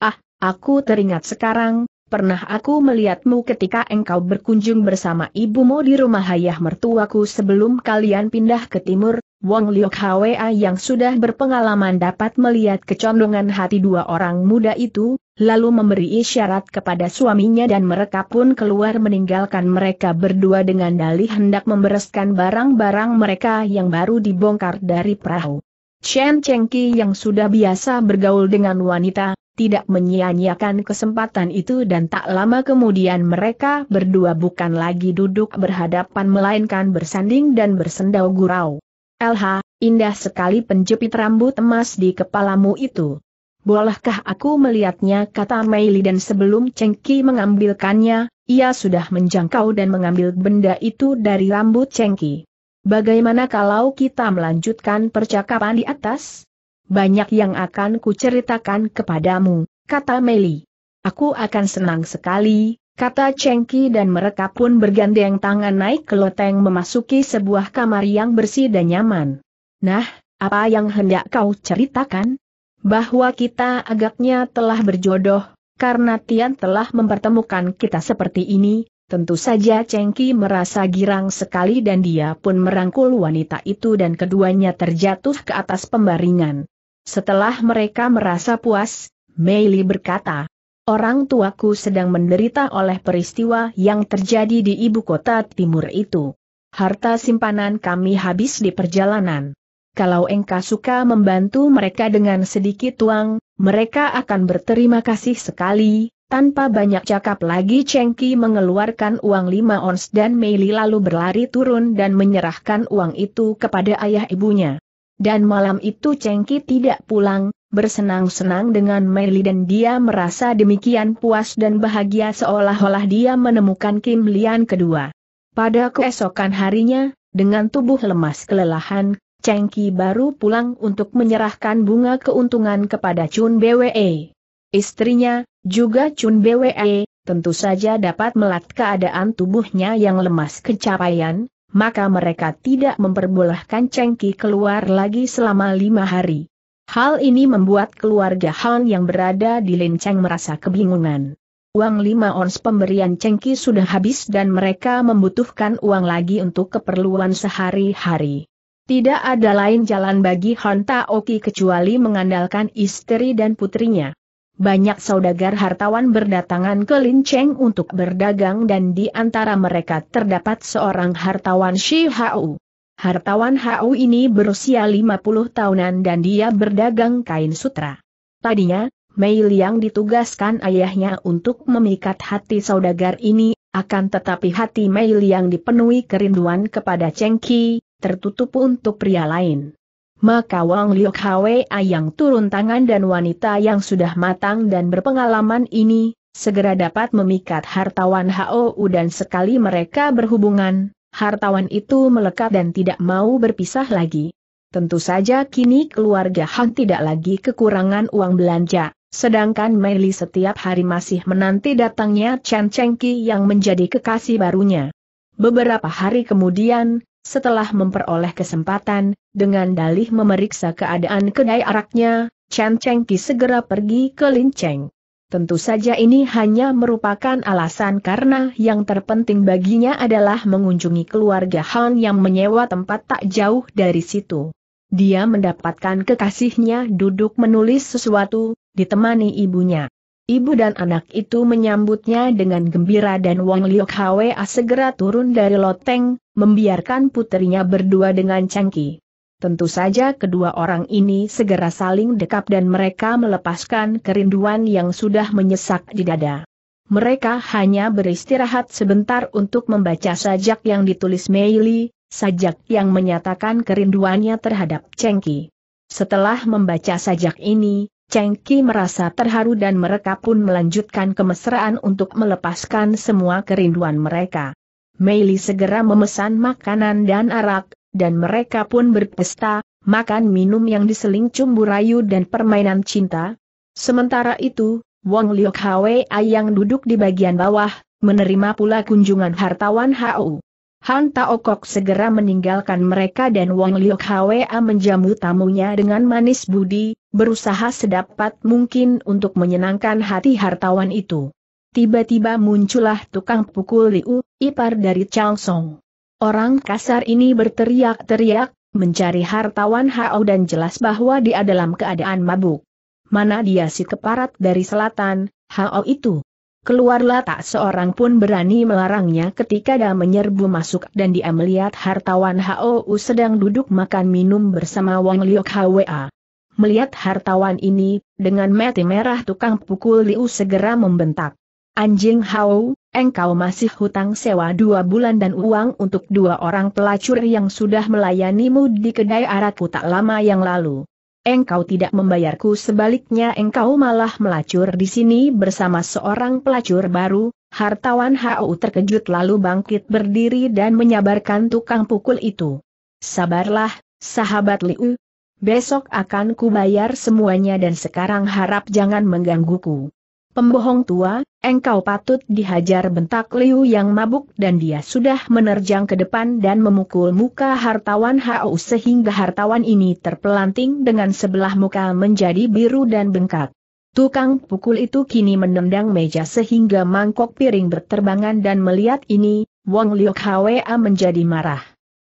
Ah, aku teringat sekarang, pernah aku melihatmu ketika engkau berkunjung bersama ibumu di rumah ayah mertuaku sebelum kalian pindah ke timur, Wong Liok Hwa yang sudah berpengalaman dapat melihat kecondongan hati dua orang muda itu, lalu memberi isyarat kepada suaminya dan mereka pun keluar meninggalkan mereka berdua dengan dalih hendak membereskan barang-barang mereka yang baru dibongkar dari perahu. Chen Chengki yang sudah biasa bergaul dengan wanita, tidak menyia-nyiakan kesempatan itu dan tak lama kemudian mereka berdua bukan lagi duduk berhadapan melainkan bersanding dan bersendau gurau. LH, indah sekali penjepit rambut emas di kepalamu itu. Bolehkah aku melihatnya kata Meili dan sebelum Cengki mengambilkannya, ia sudah menjangkau dan mengambil benda itu dari rambut Cengki. Bagaimana kalau kita melanjutkan percakapan di atas? Banyak yang akan kuceritakan kepadamu, kata Meli. Aku akan senang sekali, Kata Chengki dan mereka pun bergandeng tangan naik ke loteng memasuki sebuah kamar yang bersih dan nyaman. Nah, apa yang hendak kau ceritakan? Bahwa kita agaknya telah berjodoh, karena Tian telah mempertemukan kita seperti ini, tentu saja Chengki merasa girang sekali dan dia pun merangkul wanita itu dan keduanya terjatuh ke atas pembaringan. Setelah mereka merasa puas, Meili berkata, Orang tuaku sedang menderita oleh peristiwa yang terjadi di ibu kota timur itu. Harta simpanan kami habis di perjalanan. Kalau engkau suka membantu mereka dengan sedikit uang, mereka akan berterima kasih sekali. Tanpa banyak cakap lagi Chengki mengeluarkan uang lima ons dan Meili lalu berlari turun dan menyerahkan uang itu kepada ayah ibunya. Dan malam itu Chengki tidak pulang, bersenang-senang dengan Melly dan dia merasa demikian puas dan bahagia seolah-olah dia menemukan Kim Lian kedua. Pada keesokan harinya, dengan tubuh lemas kelelahan, Cheng Ki baru pulang untuk menyerahkan bunga keuntungan kepada Chun Bwe. Istrinya, juga Chun Bwe, tentu saja dapat melat keadaan tubuhnya yang lemas kecapaian, maka mereka tidak memperbolehkan Cheng Ki keluar lagi selama lima hari. Hal ini membuat keluarga Han yang berada di Linceng merasa kebingungan. Uang lima ons pemberian Cengki sudah habis dan mereka membutuhkan uang lagi untuk keperluan sehari-hari. Tidak ada lain jalan bagi Han Taoki kecuali mengandalkan istri dan putrinya. Banyak saudagar hartawan berdatangan ke Linceng untuk berdagang dan di antara mereka terdapat seorang hartawan Shi Hao. Hartawan Hau ini berusia 50 tahunan dan dia berdagang kain sutra. Tadinya, Mei Liang ditugaskan ayahnya untuk memikat hati saudagar ini, akan tetapi hati Mei Liang dipenuhi kerinduan kepada Cheng Qi, tertutup untuk pria lain. Maka Wang Liok Hwei yang turun tangan dan wanita yang sudah matang dan berpengalaman ini, segera dapat memikat hartawan HOU dan sekali mereka berhubungan, hartawan itu melekat dan tidak mau berpisah lagi. Tentu saja kini keluarga Han tidak lagi kekurangan uang belanja, sedangkan Meili setiap hari masih menanti datangnya Chen Chengki yang menjadi kekasih barunya. Beberapa hari kemudian, setelah memperoleh kesempatan, dengan dalih memeriksa keadaan kedai araknya, Chen Chengki segera pergi ke Lin Cheng. Tentu saja ini hanya merupakan alasan karena yang terpenting baginya adalah mengunjungi keluarga Han yang menyewa tempat tak jauh dari situ. Dia mendapatkan kekasihnya duduk menulis sesuatu, ditemani ibunya. Ibu dan anak itu menyambutnya dengan gembira dan Wang Liok Hwa segera turun dari loteng, membiarkan putrinya berdua dengan cangki. Tentu saja kedua orang ini segera saling dekap dan mereka melepaskan kerinduan yang sudah menyesak di dada. Mereka hanya beristirahat sebentar untuk membaca sajak yang ditulis Meili, sajak yang menyatakan kerinduannya terhadap Cengki. Setelah membaca sajak ini, Cengki merasa terharu dan mereka pun melanjutkan kemesraan untuk melepaskan semua kerinduan mereka. Meili segera memesan makanan dan arak, dan mereka pun berpesta, makan minum yang diseling cumbu rayu dan permainan cinta. Sementara itu, Wong Liok Hwa yang duduk di bagian bawah, menerima pula kunjungan hartawan Hau. Han Taokok segera meninggalkan mereka dan Wong Liok Hwa menjamu tamunya dengan manis budi, berusaha sedapat mungkin untuk menyenangkan hati hartawan itu. Tiba-tiba muncullah tukang pukul Liu, ipar dari Chang Song. Orang kasar ini berteriak-teriak, mencari hartawan Hao dan jelas bahwa dia dalam keadaan mabuk. Mana dia si keparat dari selatan, Hao itu. Keluarlah tak seorang pun berani melarangnya ketika dia menyerbu masuk dan dia melihat hartawan Hao sedang duduk makan minum bersama Wang Liok Hwa. Melihat hartawan ini, dengan mati merah tukang pukul Liu segera membentak. Anjing Hao, engkau masih hutang sewa dua bulan dan uang untuk dua orang pelacur yang sudah melayanimu di kedai arakku tak lama yang lalu. Engkau tidak membayarku sebaliknya engkau malah melacur di sini bersama seorang pelacur baru, hartawan H.O. terkejut lalu bangkit berdiri dan menyabarkan tukang pukul itu. Sabarlah, sahabat Liu, Besok akan kubayar semuanya dan sekarang harap jangan menggangguku. Pembohong tua, engkau patut dihajar bentak Liu yang mabuk dan dia sudah menerjang ke depan dan memukul muka hartawan Hao sehingga hartawan ini terpelanting dengan sebelah muka menjadi biru dan bengkak. Tukang pukul itu kini menendang meja sehingga mangkok piring berterbangan dan melihat ini, Wong Liu Hwa menjadi marah.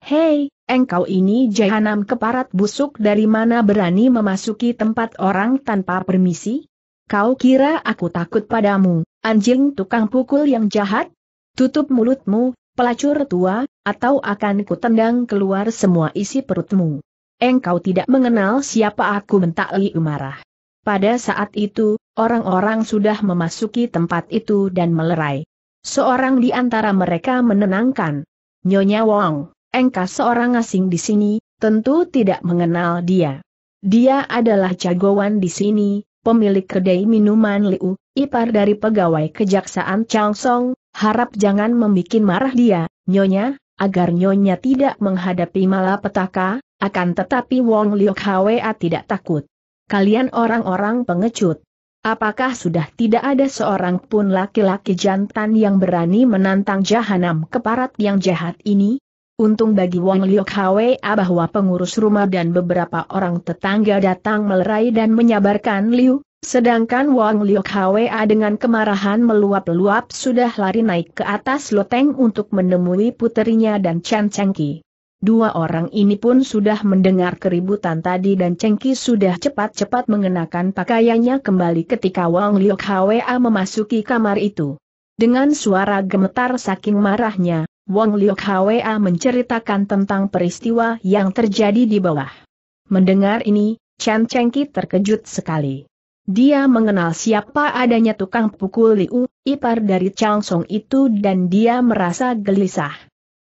Hei, engkau ini jahanam keparat busuk dari mana berani memasuki tempat orang tanpa permisi? Kau kira aku takut padamu, anjing tukang pukul yang jahat? Tutup mulutmu, pelacur tua, atau akan kutendang keluar semua isi perutmu. Engkau tidak mengenal siapa aku bentak umarah. Umarah. Pada saat itu, orang-orang sudah memasuki tempat itu dan melerai. Seorang di antara mereka menenangkan. Nyonya Wong, engkau seorang asing di sini, tentu tidak mengenal dia. Dia adalah jagoan di sini, pemilik kedai minuman Liu, ipar dari pegawai kejaksaan Chang Song, harap jangan membuat marah dia, nyonya, agar nyonya tidak menghadapi malapetaka, akan tetapi Wong Liu Hwa tidak takut. Kalian orang-orang pengecut. Apakah sudah tidak ada seorang pun laki-laki jantan yang berani menantang jahanam keparat yang jahat ini? Untung bagi Wang Liok Hwa bahwa pengurus rumah dan beberapa orang tetangga datang melerai dan menyabarkan Liu, sedangkan Wang Liok Hwa ah, dengan kemarahan meluap-luap sudah lari naik ke atas loteng untuk menemui puterinya dan Chan Chengki. Dua orang ini pun sudah mendengar keributan tadi dan Chengki sudah cepat-cepat mengenakan pakaiannya kembali ketika Wang Liok Hwa ah, memasuki kamar itu. Dengan suara gemetar saking marahnya, Wong Liok Hwa menceritakan tentang peristiwa yang terjadi di bawah. Mendengar ini, Chen Chengki terkejut sekali. Dia mengenal siapa adanya tukang pukul Liu, ipar dari Chang Song itu dan dia merasa gelisah.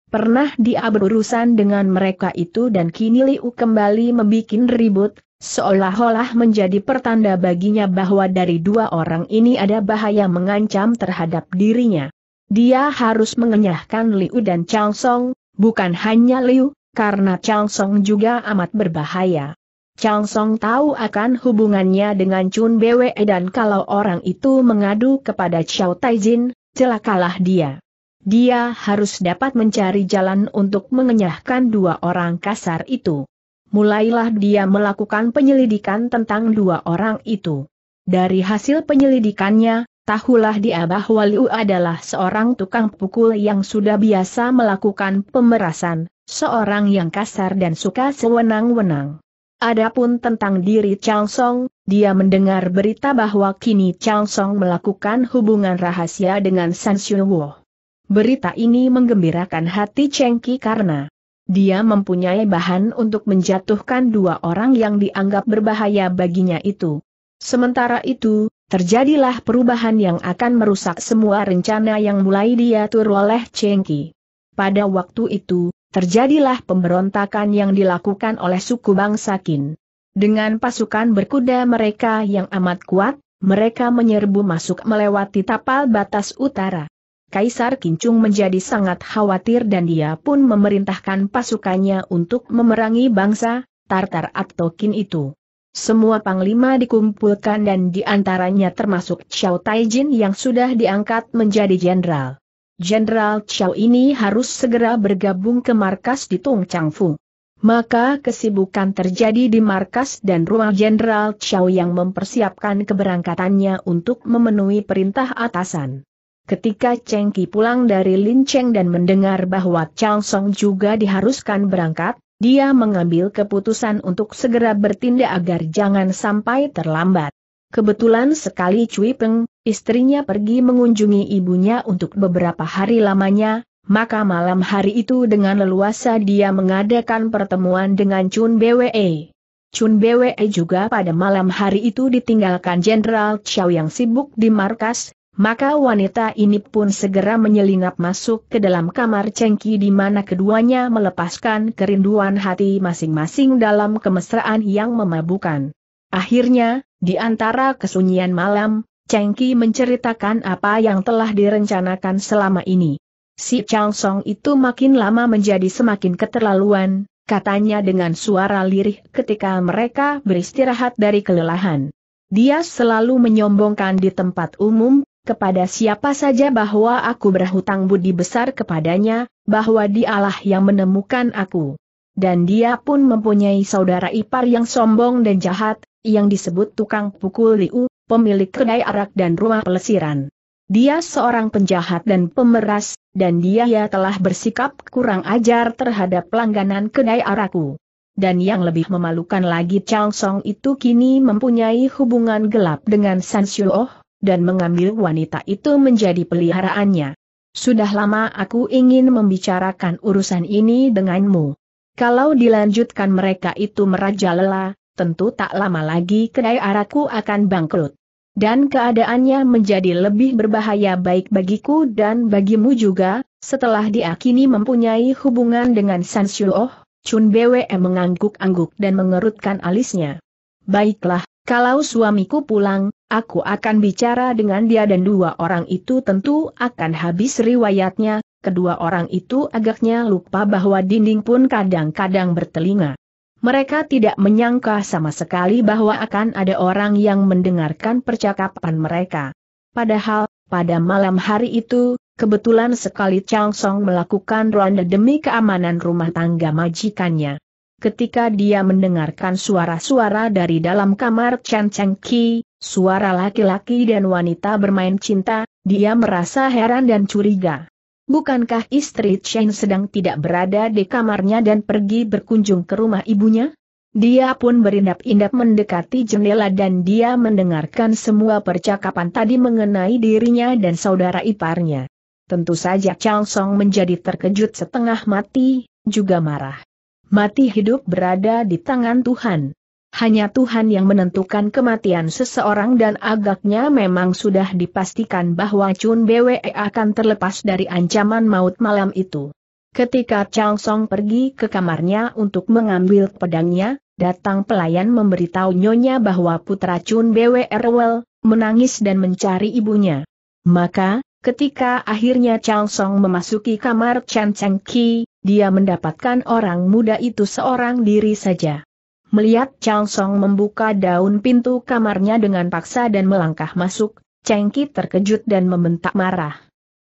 Pernah dia berurusan dengan mereka itu dan kini Liu kembali membuat ribut, seolah-olah menjadi pertanda baginya bahwa dari dua orang ini ada bahaya mengancam terhadap dirinya. Dia harus mengenyahkan Liu dan Chang Song, bukan hanya Liu, karena Chang Song juga amat berbahaya. Chang Song tahu akan hubungannya dengan Chun Bwe dan kalau orang itu mengadu kepada Xiao Taijin, celakalah dia. Dia harus dapat mencari jalan untuk mengenyahkan dua orang kasar itu. Mulailah dia melakukan penyelidikan tentang dua orang itu. Dari hasil penyelidikannya, Tahulah dia bahwa Liu adalah seorang tukang pukul yang sudah biasa melakukan pemerasan, seorang yang kasar dan suka sewenang-wenang. Adapun tentang diri Chang Song, dia mendengar berita bahwa kini Chang Song melakukan hubungan rahasia dengan San Xiuwo. Berita ini menggembirakan hati Cheng Qi karena dia mempunyai bahan untuk menjatuhkan dua orang yang dianggap berbahaya baginya itu. Sementara itu, terjadilah perubahan yang akan merusak semua rencana yang mulai diatur oleh Chengki. Pada waktu itu, terjadilah pemberontakan yang dilakukan oleh suku bangsa Qin. Dengan pasukan berkuda mereka yang amat kuat, mereka menyerbu masuk melewati tapal batas utara. Kaisar Kincung menjadi sangat khawatir dan dia pun memerintahkan pasukannya untuk memerangi bangsa, Tartar atau Kin itu. Semua panglima dikumpulkan dan diantaranya termasuk Xiao Taijin yang sudah diangkat menjadi jenderal. Jenderal Xiao ini harus segera bergabung ke markas di Tung Changfu. Maka kesibukan terjadi di markas dan ruang Jenderal Xiao yang mempersiapkan keberangkatannya untuk memenuhi perintah atasan. Ketika Cheng Qi pulang dari Lin Cheng dan mendengar bahwa Chang Song juga diharuskan berangkat, dia mengambil keputusan untuk segera bertindak agar jangan sampai terlambat. Kebetulan sekali Cui Peng, istrinya pergi mengunjungi ibunya untuk beberapa hari lamanya, maka malam hari itu dengan leluasa dia mengadakan pertemuan dengan Chun Bwe. Chun Bwe juga pada malam hari itu ditinggalkan Jenderal Chow yang sibuk di markas, maka wanita ini pun segera menyelinap masuk ke dalam kamar cengki di mana keduanya melepaskan kerinduan hati masing-masing dalam kemesraan yang memabukan. Akhirnya, di antara kesunyian malam, Cengki menceritakan apa yang telah direncanakan selama ini. Si Chang Song itu makin lama menjadi semakin keterlaluan, katanya dengan suara lirih ketika mereka beristirahat dari kelelahan. Dia selalu menyombongkan di tempat umum kepada siapa saja bahwa aku berhutang budi besar kepadanya, bahwa dialah yang menemukan aku. Dan dia pun mempunyai saudara ipar yang sombong dan jahat, yang disebut tukang pukul liu, pemilik kedai arak dan rumah pelesiran. Dia seorang penjahat dan pemeras, dan dia ya telah bersikap kurang ajar terhadap pelangganan kedai araku. Dan yang lebih memalukan lagi Chang Song itu kini mempunyai hubungan gelap dengan San Shuo, dan mengambil wanita itu menjadi peliharaannya. Sudah lama aku ingin membicarakan urusan ini denganmu. Kalau dilanjutkan mereka itu merajalela, tentu tak lama lagi kedai arakku akan bangkrut. Dan keadaannya menjadi lebih berbahaya baik bagiku dan bagimu juga, setelah diakini mempunyai hubungan dengan San Oh, Chun Bwe mengangguk-angguk dan mengerutkan alisnya. Baiklah, kalau suamiku pulang, Aku akan bicara dengan dia dan dua orang itu tentu akan habis riwayatnya, kedua orang itu agaknya lupa bahwa dinding pun kadang-kadang bertelinga. Mereka tidak menyangka sama sekali bahwa akan ada orang yang mendengarkan percakapan mereka. Padahal, pada malam hari itu, kebetulan sekali Chang Song melakukan ronda demi keamanan rumah tangga majikannya. Ketika dia mendengarkan suara-suara dari dalam kamar Chen Cheng Qi, Suara laki-laki dan wanita bermain cinta, dia merasa heran dan curiga. Bukankah istri Chen sedang tidak berada di kamarnya dan pergi berkunjung ke rumah ibunya? Dia pun berindap-indap mendekati jendela dan dia mendengarkan semua percakapan tadi mengenai dirinya dan saudara iparnya. Tentu saja Chang Song menjadi terkejut setengah mati, juga marah. Mati hidup berada di tangan Tuhan hanya Tuhan yang menentukan kematian seseorang dan agaknya memang sudah dipastikan bahwa Chun Bwe akan terlepas dari ancaman maut malam itu. Ketika Chang Song pergi ke kamarnya untuk mengambil pedangnya, datang pelayan memberitahu nyonya bahwa putra Chun Bwe Erwell, menangis dan mencari ibunya. Maka, ketika akhirnya Chang Song memasuki kamar Chan Cheng Ki, dia mendapatkan orang muda itu seorang diri saja. Melihat Chang Song membuka daun pintu kamarnya dengan paksa dan melangkah masuk, Cheng Ki terkejut dan membentak marah.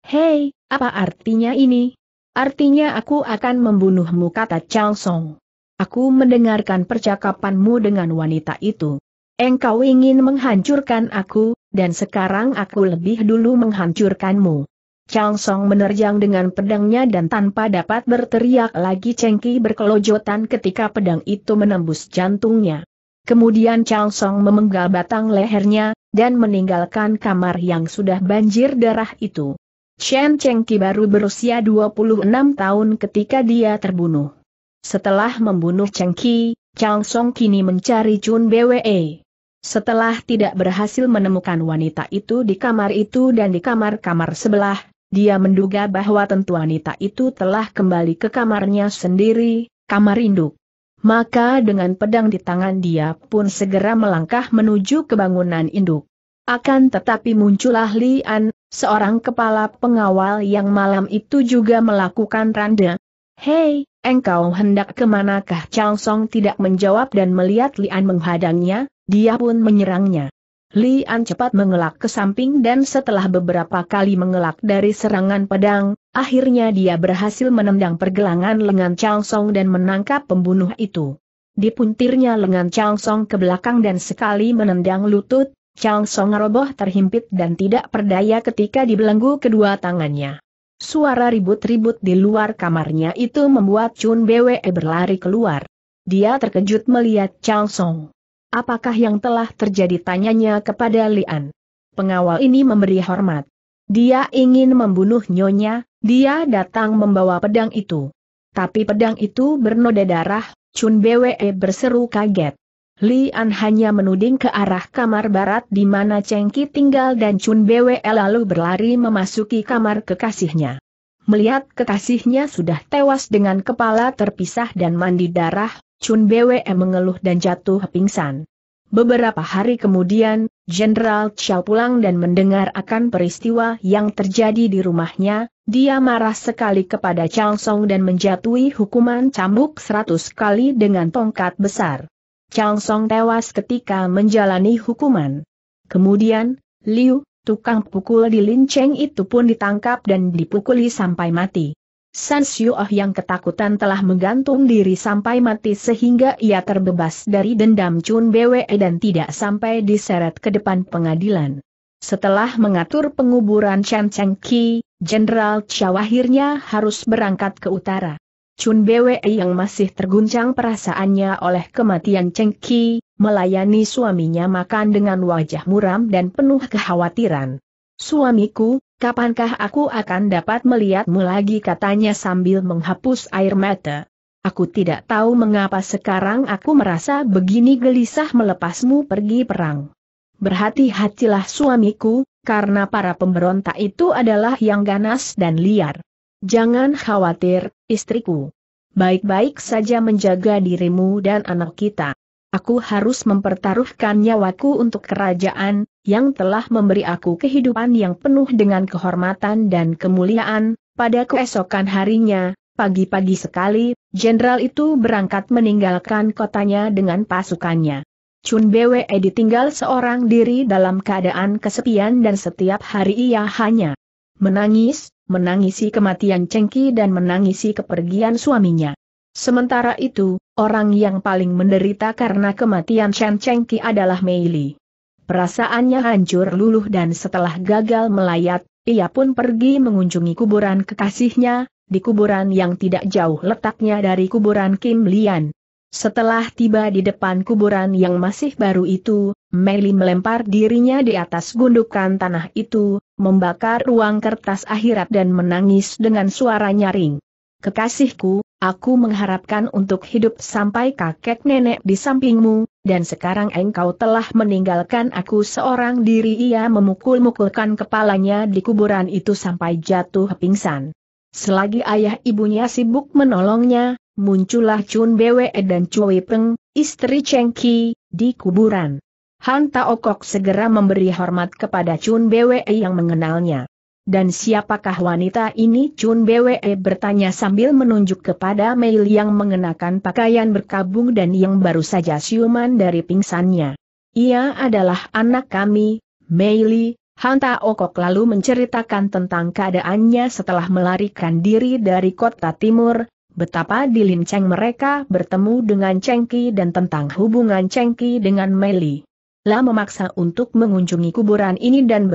Hei, apa artinya ini? Artinya aku akan membunuhmu kata Chang Song. Aku mendengarkan percakapanmu dengan wanita itu. Engkau ingin menghancurkan aku, dan sekarang aku lebih dulu menghancurkanmu. Chang Song menerjang dengan pedangnya dan tanpa dapat berteriak lagi cengki berkelojotan ketika pedang itu menembus jantungnya. Kemudian Chang Song memenggal batang lehernya, dan meninggalkan kamar yang sudah banjir darah itu. Shen Cengki baru berusia 26 tahun ketika dia terbunuh. Setelah membunuh Cengki, Chang Song kini mencari Chun Bwe. Setelah tidak berhasil menemukan wanita itu di kamar itu dan di kamar-kamar sebelah, dia menduga bahwa tentu wanita itu telah kembali ke kamarnya sendiri, kamar induk. Maka dengan pedang di tangan dia pun segera melangkah menuju ke bangunan induk. Akan tetapi muncullah Lian, seorang kepala pengawal yang malam itu juga melakukan randa. Hei, engkau hendak kemanakah Chang Song tidak menjawab dan melihat Lian menghadangnya, dia pun menyerangnya. Li An cepat mengelak ke samping dan setelah beberapa kali mengelak dari serangan pedang, akhirnya dia berhasil menendang pergelangan lengan Chang Song dan menangkap pembunuh itu. Dipuntirnya lengan Chang Song ke belakang dan sekali menendang lutut, Chang Song roboh terhimpit dan tidak berdaya ketika dibelenggu kedua tangannya. Suara ribut-ribut di luar kamarnya itu membuat Chun Bwe berlari keluar. Dia terkejut melihat Chang Song. Apakah yang telah terjadi tanyanya kepada Lian. Pengawal ini memberi hormat. Dia ingin membunuh nyonya, dia datang membawa pedang itu. Tapi pedang itu bernoda darah, Chun Bwe berseru kaget. Lian hanya menuding ke arah kamar barat di mana Cengki tinggal dan Chun Bwe lalu berlari memasuki kamar kekasihnya. Melihat kekasihnya sudah tewas dengan kepala terpisah dan mandi darah, Chun Bwe mengeluh dan jatuh pingsan. Beberapa hari kemudian, Jenderal Chiao pulang dan mendengar akan peristiwa yang terjadi di rumahnya, dia marah sekali kepada Chang Song dan menjatuhi hukuman cambuk seratus kali dengan tongkat besar. Chang Song tewas ketika menjalani hukuman. Kemudian, Liu, tukang pukul di Linceng itu pun ditangkap dan dipukuli sampai mati. San Ah yang ketakutan telah menggantung diri sampai mati sehingga ia terbebas dari dendam Chun Bwe dan tidak sampai diseret ke depan pengadilan. Setelah mengatur penguburan Chen Cheng Ki, Jenderal Chiao akhirnya harus berangkat ke utara. Chun Bwe yang masih terguncang perasaannya oleh kematian Cheng Ki, melayani suaminya makan dengan wajah muram dan penuh kekhawatiran. Suamiku, Kapankah aku akan dapat melihatmu lagi katanya sambil menghapus air mata. Aku tidak tahu mengapa sekarang aku merasa begini gelisah melepasmu pergi perang. Berhati-hatilah suamiku, karena para pemberontak itu adalah yang ganas dan liar. Jangan khawatir, istriku. Baik-baik saja menjaga dirimu dan anak kita aku harus mempertaruhkan nyawaku untuk kerajaan, yang telah memberi aku kehidupan yang penuh dengan kehormatan dan kemuliaan, pada keesokan harinya, pagi-pagi sekali, jenderal itu berangkat meninggalkan kotanya dengan pasukannya. Chun Bwe ditinggal seorang diri dalam keadaan kesepian dan setiap hari ia hanya menangis, menangisi kematian Cengki dan menangisi kepergian suaminya. Sementara itu, orang yang paling menderita karena kematian Chen Chengki adalah Mei Li. Perasaannya hancur luluh dan setelah gagal melayat, ia pun pergi mengunjungi kuburan kekasihnya, di kuburan yang tidak jauh letaknya dari kuburan Kim Lian. Setelah tiba di depan kuburan yang masih baru itu, Mei Li melempar dirinya di atas gundukan tanah itu, membakar ruang kertas akhirat dan menangis dengan suara nyaring. Kekasihku, aku mengharapkan untuk hidup sampai kakek nenek di sampingmu, dan sekarang engkau telah meninggalkan aku seorang diri ia memukul-mukulkan kepalanya di kuburan itu sampai jatuh pingsan. Selagi ayah ibunya sibuk menolongnya, muncullah Chun Bwe dan Chui Peng, istri Cheng Ki, di kuburan. Han Taokok segera memberi hormat kepada Chun Bwe yang mengenalnya. Dan siapakah wanita ini? Chun Bwe bertanya sambil menunjuk kepada Mei yang mengenakan pakaian berkabung dan yang baru saja siuman dari pingsannya. Ia adalah anak kami, Mei Li, Hanta Okok lalu menceritakan tentang keadaannya setelah melarikan diri dari kota timur, betapa di Cheng mereka bertemu dengan Chengki dan tentang hubungan Chengki dengan Mei La memaksa untuk mengunjungi kuburan ini dan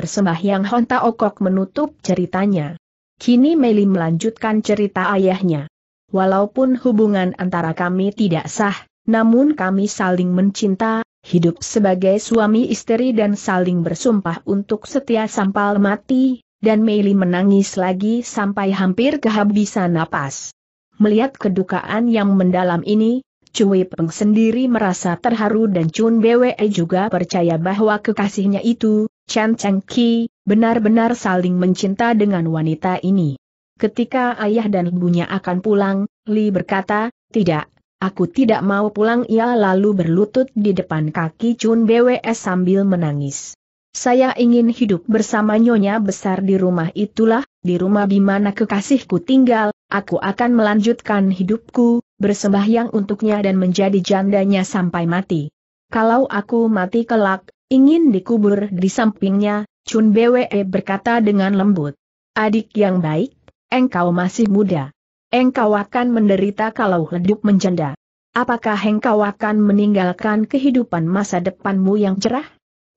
yang Honta Okok menutup ceritanya. Kini Meli melanjutkan cerita ayahnya. Walaupun hubungan antara kami tidak sah, namun kami saling mencinta, hidup sebagai suami istri dan saling bersumpah untuk setia sampai mati, dan Melly menangis lagi sampai hampir kehabisan napas. Melihat kedukaan yang mendalam ini, Cui Peng sendiri merasa terharu dan Chun Bwe juga percaya bahwa kekasihnya itu, Chan Cheng Ki, benar-benar saling mencinta dengan wanita ini. Ketika ayah dan ibunya akan pulang, Li berkata, tidak, aku tidak mau pulang ia lalu berlutut di depan kaki Chun Bwe sambil menangis. Saya ingin hidup bersama nyonya besar di rumah itulah, di rumah di mana kekasihku tinggal, aku akan melanjutkan hidupku, bersembahyang untuknya dan menjadi jandanya sampai mati. Kalau aku mati kelak, ingin dikubur di sampingnya, Chun Bwe berkata dengan lembut. Adik yang baik, engkau masih muda. Engkau akan menderita kalau hidup menjanda. Apakah engkau akan meninggalkan kehidupan masa depanmu yang cerah?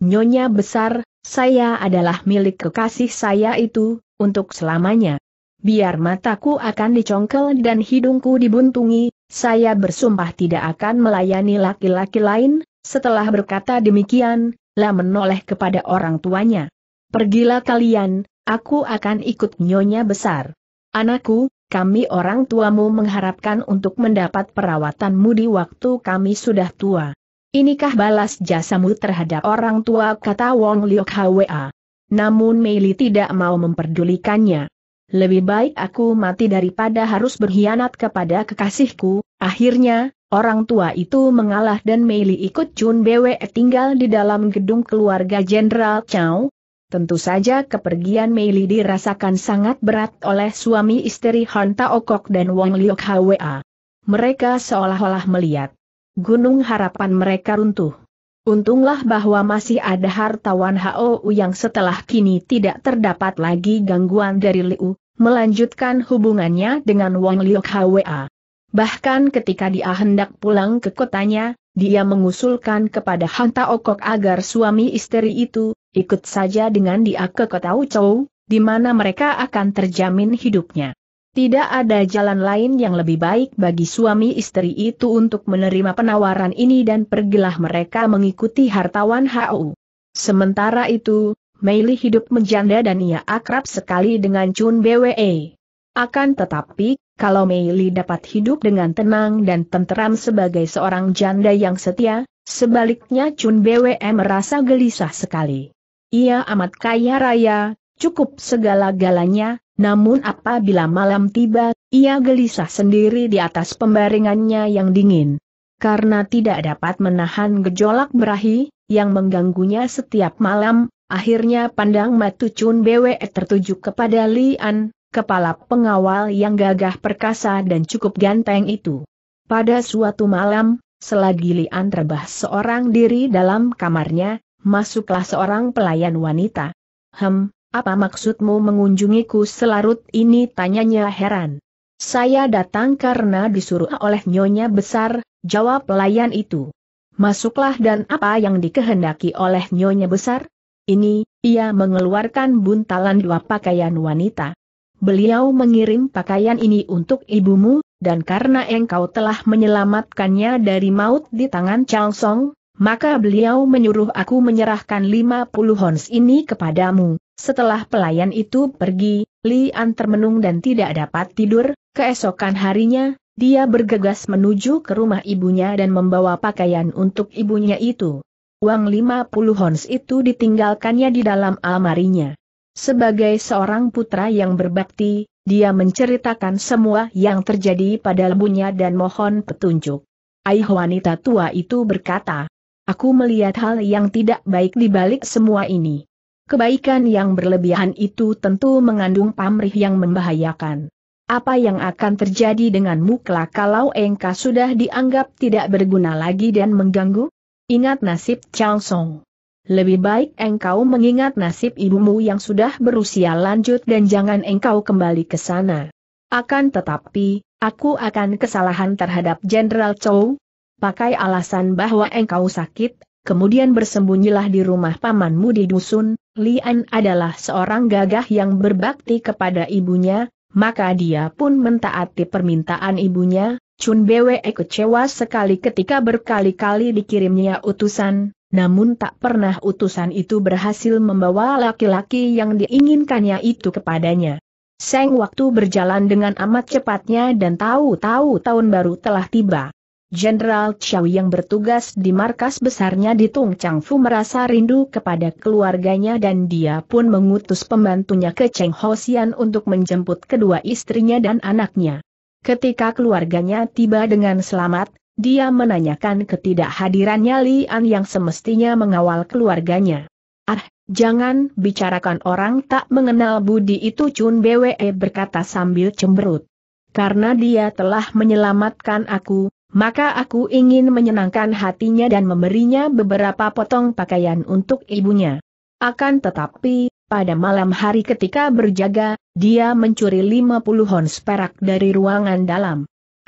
Nyonya besar, saya adalah milik kekasih saya itu, untuk selamanya biar mataku akan dicongkel dan hidungku dibuntungi, saya bersumpah tidak akan melayani laki-laki lain, setelah berkata demikian, lah menoleh kepada orang tuanya. Pergilah kalian, aku akan ikut nyonya besar. Anakku, kami orang tuamu mengharapkan untuk mendapat perawatanmu di waktu kami sudah tua. Inikah balas jasamu terhadap orang tua kata Wong Liok Hwa. Namun Meili tidak mau memperdulikannya lebih baik aku mati daripada harus berkhianat kepada kekasihku. Akhirnya, orang tua itu mengalah dan Meili ikut Chun Bwe tinggal di dalam gedung keluarga Jenderal Chow. Tentu saja kepergian Meili dirasakan sangat berat oleh suami istri Hanta Okok dan Wong Liok Hwa. Mereka seolah-olah melihat gunung harapan mereka runtuh. Untunglah bahwa masih ada hartawan HOU yang setelah kini tidak terdapat lagi gangguan dari Liu, melanjutkan hubungannya dengan Wang Liok HWA. Bahkan ketika dia hendak pulang ke kotanya, dia mengusulkan kepada Hang Taokok agar suami istri itu, ikut saja dengan dia ke kota Wuchou, di mana mereka akan terjamin hidupnya. Tidak ada jalan lain yang lebih baik bagi suami istri itu untuk menerima penawaran ini dan pergilah mereka mengikuti hartawan HU. Sementara itu, Meili hidup menjanda dan ia akrab sekali dengan Chun BWE. Akan tetapi, kalau Meili dapat hidup dengan tenang dan tenteram sebagai seorang janda yang setia, sebaliknya Chun BWE merasa gelisah sekali. Ia amat kaya raya, cukup segala-galanya, namun apabila malam tiba, ia gelisah sendiri di atas pembaringannya yang dingin. Karena tidak dapat menahan gejolak berahi, yang mengganggunya setiap malam, akhirnya pandang Matu Chun Bwe tertuju kepada Lian, kepala pengawal yang gagah perkasa dan cukup ganteng itu. Pada suatu malam, selagi Lian rebah seorang diri dalam kamarnya, masuklah seorang pelayan wanita. Hem, apa maksudmu mengunjungiku selarut ini tanyanya heran. Saya datang karena disuruh oleh nyonya besar, jawab pelayan itu. Masuklah dan apa yang dikehendaki oleh nyonya besar? Ini, ia mengeluarkan buntalan dua pakaian wanita. Beliau mengirim pakaian ini untuk ibumu, dan karena engkau telah menyelamatkannya dari maut di tangan Chang Song, maka beliau menyuruh aku menyerahkan 50 hons ini kepadamu, setelah pelayan itu pergi, Lian termenung dan tidak dapat tidur, keesokan harinya, dia bergegas menuju ke rumah ibunya dan membawa pakaian untuk ibunya itu. Uang 50 hons itu ditinggalkannya di dalam almarinya. Sebagai seorang putra yang berbakti, dia menceritakan semua yang terjadi pada lebunya dan mohon petunjuk. Aih wanita tua itu berkata, Aku melihat hal yang tidak baik di balik semua ini. Kebaikan yang berlebihan itu tentu mengandung pamrih yang membahayakan. Apa yang akan terjadi denganmu kelak kalau engkau sudah dianggap tidak berguna lagi dan mengganggu? Ingat nasib Chao Song. Lebih baik engkau mengingat nasib ibumu yang sudah berusia lanjut dan jangan engkau kembali ke sana. Akan tetapi, aku akan kesalahan terhadap Jenderal Chow. Pakai alasan bahwa engkau sakit, kemudian bersembunyilah di rumah pamanmu di dusun, Lian adalah seorang gagah yang berbakti kepada ibunya, maka dia pun mentaati permintaan ibunya, Chun Bwe kecewa sekali ketika berkali-kali dikirimnya utusan, namun tak pernah utusan itu berhasil membawa laki-laki yang diinginkannya itu kepadanya. Seng waktu berjalan dengan amat cepatnya dan tahu-tahu tahun baru telah tiba. Jenderal Chow yang bertugas di markas besarnya di Tung Chang Fu merasa rindu kepada keluarganya dan dia pun mengutus pembantunya ke Cheng Hosian untuk menjemput kedua istrinya dan anaknya. Ketika keluarganya tiba dengan selamat, dia menanyakan ketidakhadirannya Li An yang semestinya mengawal keluarganya. Ah, jangan bicarakan orang tak mengenal budi itu Chun Bwe berkata sambil cemberut. Karena dia telah menyelamatkan aku, maka aku ingin menyenangkan hatinya dan memberinya beberapa potong pakaian untuk ibunya. Akan tetapi, pada malam hari ketika berjaga, dia mencuri 50 ons perak dari ruangan dalam.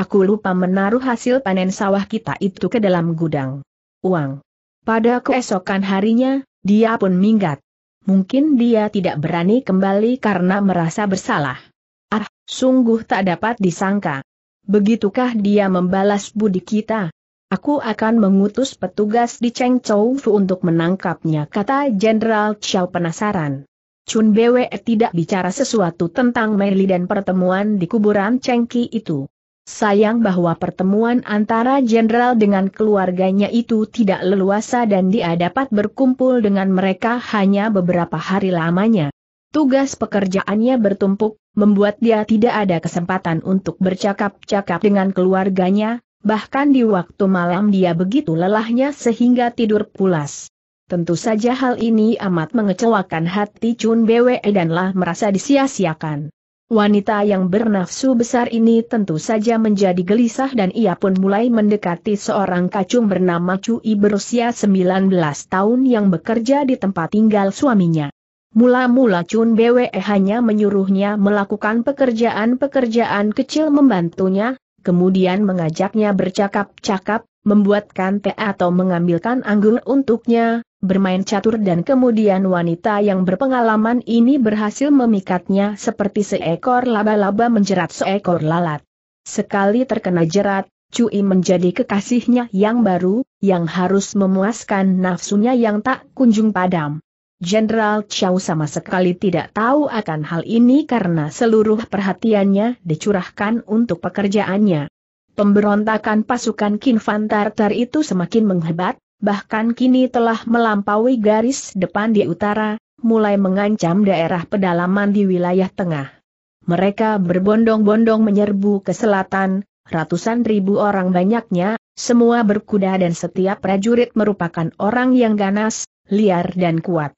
Aku lupa menaruh hasil panen sawah kita itu ke dalam gudang. Uang. Pada keesokan harinya, dia pun minggat. Mungkin dia tidak berani kembali karena merasa bersalah. Ah, sungguh tak dapat disangka. Begitukah dia membalas budi kita? Aku akan mengutus petugas di Cheng Chou Fu untuk menangkapnya kata Jenderal Chiao penasaran. Chun Bwe tidak bicara sesuatu tentang Meli dan pertemuan di kuburan Chengki itu. Sayang bahwa pertemuan antara jenderal dengan keluarganya itu tidak leluasa dan dia dapat berkumpul dengan mereka hanya beberapa hari lamanya. Tugas pekerjaannya bertumpuk, membuat dia tidak ada kesempatan untuk bercakap-cakap dengan keluarganya, bahkan di waktu malam dia begitu lelahnya sehingga tidur pulas. Tentu saja hal ini amat mengecewakan hati Chun Bwe lah merasa disia-siakan. Wanita yang bernafsu besar ini tentu saja menjadi gelisah dan ia pun mulai mendekati seorang kacung bernama Cui berusia 19 tahun yang bekerja di tempat tinggal suaminya. Mula-mula Chun Bwe hanya menyuruhnya melakukan pekerjaan-pekerjaan kecil membantunya, kemudian mengajaknya bercakap-cakap, membuatkan teh atau mengambilkan anggur untuknya, bermain catur dan kemudian wanita yang berpengalaman ini berhasil memikatnya seperti seekor laba-laba menjerat seekor lalat. Sekali terkena jerat, Cui menjadi kekasihnya yang baru, yang harus memuaskan nafsunya yang tak kunjung padam. Jenderal Chow sama sekali tidak tahu akan hal ini karena seluruh perhatiannya dicurahkan untuk pekerjaannya. Pemberontakan pasukan Qin Tartar itu semakin menghebat, bahkan kini telah melampaui garis depan di utara, mulai mengancam daerah pedalaman di wilayah tengah. Mereka berbondong-bondong menyerbu ke selatan, ratusan ribu orang banyaknya, semua berkuda dan setiap prajurit merupakan orang yang ganas, liar dan kuat.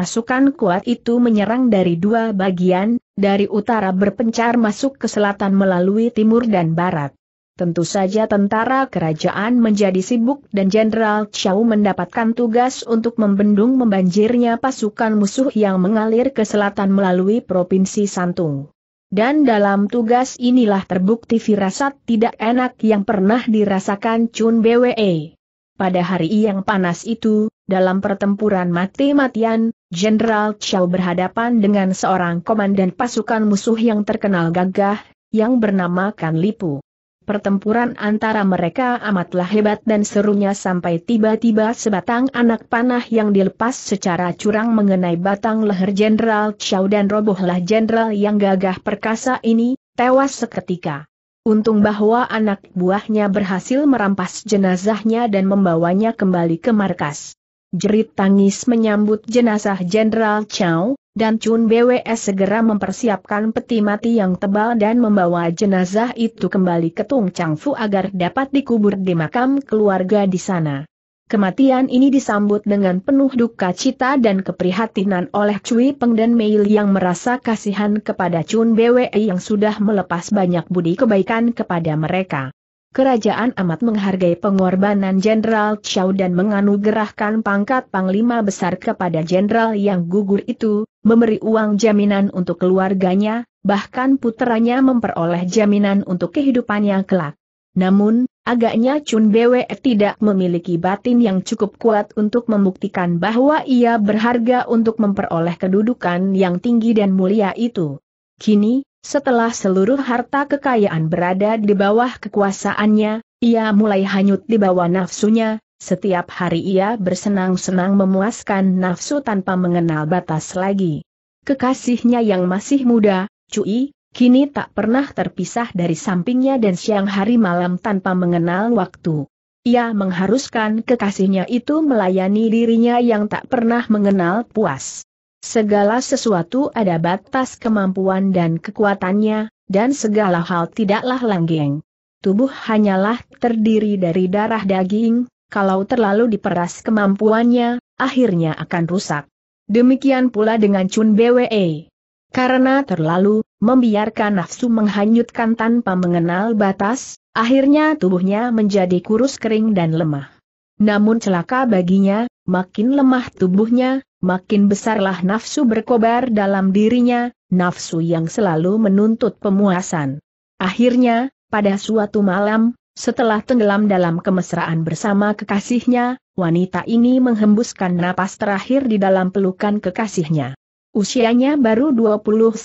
Pasukan kuat itu menyerang dari dua bagian, dari utara berpencar masuk ke selatan melalui timur dan barat. Tentu saja tentara kerajaan menjadi sibuk dan Jenderal Chow mendapatkan tugas untuk membendung membanjirnya pasukan musuh yang mengalir ke selatan melalui Provinsi Santung. Dan dalam tugas inilah terbukti firasat tidak enak yang pernah dirasakan Chun BWE. Pada hari yang panas itu, dalam pertempuran mati-matian, Jenderal Chow berhadapan dengan seorang komandan pasukan musuh yang terkenal gagah, yang bernama Kan Lipu. Pertempuran antara mereka amatlah hebat dan serunya sampai tiba-tiba sebatang anak panah yang dilepas secara curang mengenai batang leher Jenderal Chow dan robohlah Jenderal yang gagah perkasa ini, tewas seketika. Untung bahwa anak buahnya berhasil merampas jenazahnya dan membawanya kembali ke markas. Jerit tangis menyambut jenazah Jenderal Chow, dan Chun BWS segera mempersiapkan peti mati yang tebal dan membawa jenazah itu kembali ke Tung Chang Fu agar dapat dikubur di makam keluarga di sana. Kematian ini disambut dengan penuh duka cita dan keprihatinan oleh Cui Peng dan Meil yang merasa kasihan kepada Chun Bwe yang sudah melepas banyak budi kebaikan kepada mereka kerajaan amat menghargai pengorbanan Jenderal Chow dan menganugerahkan pangkat Panglima Besar kepada Jenderal yang gugur itu, memberi uang jaminan untuk keluarganya, bahkan putranya memperoleh jaminan untuk kehidupannya kelak. Namun, agaknya Chun Bwe tidak memiliki batin yang cukup kuat untuk membuktikan bahwa ia berharga untuk memperoleh kedudukan yang tinggi dan mulia itu. Kini, setelah seluruh harta kekayaan berada di bawah kekuasaannya, ia mulai hanyut di bawah nafsunya, setiap hari ia bersenang-senang memuaskan nafsu tanpa mengenal batas lagi. Kekasihnya yang masih muda, Cui, kini tak pernah terpisah dari sampingnya dan siang hari malam tanpa mengenal waktu. Ia mengharuskan kekasihnya itu melayani dirinya yang tak pernah mengenal puas. Segala sesuatu ada batas kemampuan dan kekuatannya, dan segala hal tidaklah langgeng. Tubuh hanyalah terdiri dari darah daging, kalau terlalu diperas kemampuannya, akhirnya akan rusak. Demikian pula dengan Chun BWE. Karena terlalu membiarkan nafsu menghanyutkan tanpa mengenal batas, akhirnya tubuhnya menjadi kurus kering dan lemah. Namun celaka baginya, makin lemah tubuhnya, makin besarlah nafsu berkobar dalam dirinya, nafsu yang selalu menuntut pemuasan. Akhirnya, pada suatu malam, setelah tenggelam dalam kemesraan bersama kekasihnya, wanita ini menghembuskan napas terakhir di dalam pelukan kekasihnya. Usianya baru 29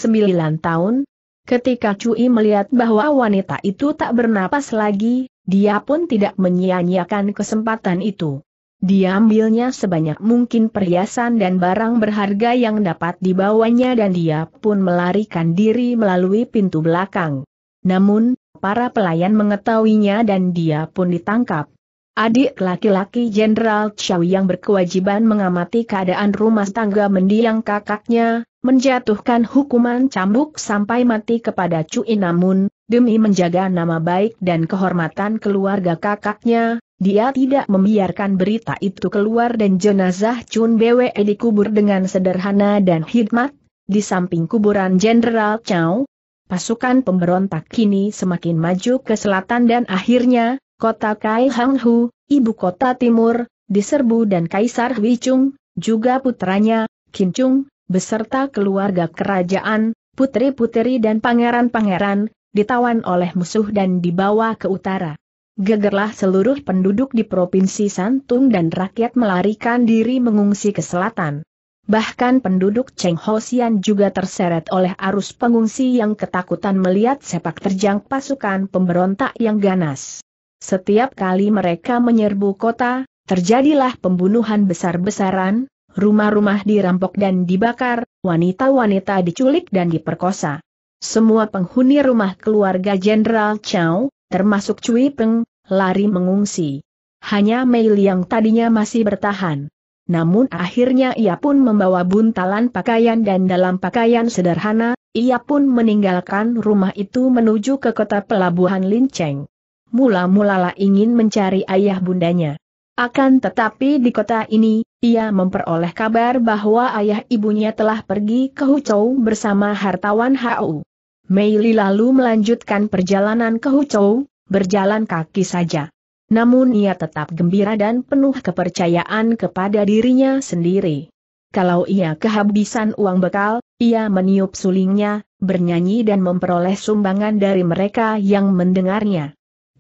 tahun. Ketika Cui melihat bahwa wanita itu tak bernapas lagi, dia pun tidak menyia-nyiakan kesempatan itu. Diambilnya sebanyak mungkin perhiasan dan barang berharga yang dapat dibawanya dan dia pun melarikan diri melalui pintu belakang. Namun, para pelayan mengetahuinya dan dia pun ditangkap. Adik laki-laki Jenderal Chow yang berkewajiban mengamati keadaan rumah tangga mendiang kakaknya, menjatuhkan hukuman cambuk sampai mati kepada Cui namun, demi menjaga nama baik dan kehormatan keluarga kakaknya, dia tidak membiarkan berita itu keluar dan jenazah Chun Bwe dikubur dengan sederhana dan hikmat, di samping kuburan Jenderal Chow. Pasukan pemberontak kini semakin maju ke selatan dan akhirnya, kota Kai Hang Hu, ibu kota timur, diserbu dan Kaisar Hui Chung, juga putranya, Kim Chung, beserta keluarga kerajaan, putri-putri dan pangeran-pangeran, ditawan oleh musuh dan dibawa ke utara. Gegerlah seluruh penduduk di Provinsi Santung dan rakyat melarikan diri mengungsi ke selatan. Bahkan penduduk Cheng Hosian juga terseret oleh arus pengungsi yang ketakutan melihat sepak terjang pasukan pemberontak yang ganas. Setiap kali mereka menyerbu kota, terjadilah pembunuhan besar-besaran, rumah-rumah dirampok dan dibakar, wanita-wanita diculik dan diperkosa. Semua penghuni rumah keluarga Jenderal Chow, termasuk Cui Peng, lari mengungsi. Hanya Mei Liang tadinya masih bertahan. Namun akhirnya ia pun membawa buntalan pakaian dan dalam pakaian sederhana, ia pun meninggalkan rumah itu menuju ke kota pelabuhan Linceng. Mula-mulalah ingin mencari ayah bundanya. Akan tetapi di kota ini, ia memperoleh kabar bahwa ayah ibunya telah pergi ke Huchou bersama hartawan Hau. Mei Li lalu melanjutkan perjalanan ke Huchou, berjalan kaki saja. Namun ia tetap gembira dan penuh kepercayaan kepada dirinya sendiri. Kalau ia kehabisan uang bekal, ia meniup sulingnya, bernyanyi dan memperoleh sumbangan dari mereka yang mendengarnya.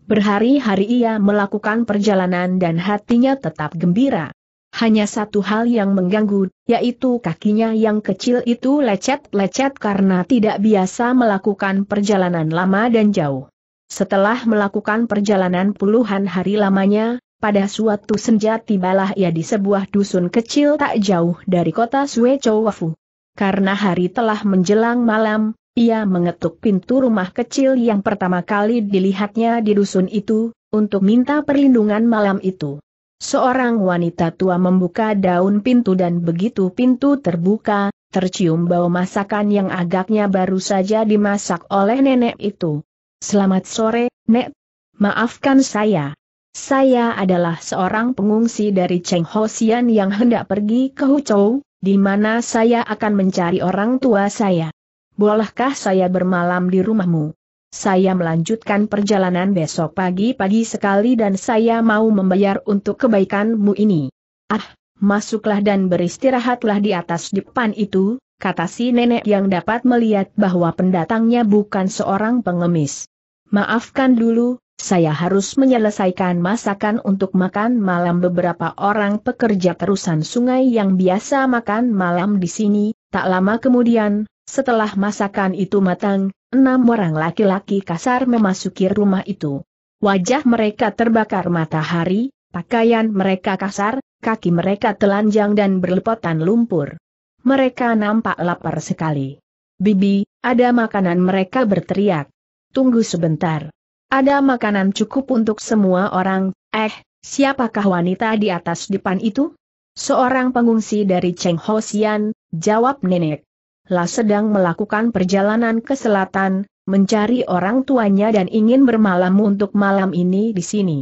Berhari-hari ia melakukan perjalanan dan hatinya tetap gembira hanya satu hal yang mengganggu, yaitu kakinya yang kecil itu lecet-lecet karena tidak biasa melakukan perjalanan lama dan jauh. Setelah melakukan perjalanan puluhan hari lamanya, pada suatu senja tibalah ia di sebuah dusun kecil tak jauh dari kota Suecowafu. Karena hari telah menjelang malam, ia mengetuk pintu rumah kecil yang pertama kali dilihatnya di dusun itu, untuk minta perlindungan malam itu. Seorang wanita tua membuka daun pintu dan begitu pintu terbuka, tercium bau masakan yang agaknya baru saja dimasak oleh nenek itu. Selamat sore, Nek. Maafkan saya. Saya adalah seorang pengungsi dari Cheng Ho Xian yang hendak pergi ke Huchou, di mana saya akan mencari orang tua saya. Bolehkah saya bermalam di rumahmu? Saya melanjutkan perjalanan besok pagi-pagi sekali dan saya mau membayar untuk kebaikanmu ini. Ah, masuklah dan beristirahatlah di atas depan itu, kata si nenek yang dapat melihat bahwa pendatangnya bukan seorang pengemis. Maafkan dulu, saya harus menyelesaikan masakan untuk makan malam beberapa orang pekerja terusan sungai yang biasa makan malam di sini, tak lama kemudian, setelah masakan itu matang, enam orang laki-laki kasar memasuki rumah itu. Wajah mereka terbakar matahari, pakaian mereka kasar, kaki mereka telanjang dan berlepotan lumpur. Mereka nampak lapar sekali. Bibi, ada makanan mereka berteriak. Tunggu sebentar. Ada makanan cukup untuk semua orang, eh, siapakah wanita di atas depan itu? Seorang pengungsi dari Cheng Ho Xian, jawab nenek lah sedang melakukan perjalanan ke selatan, mencari orang tuanya dan ingin bermalam untuk malam ini di sini.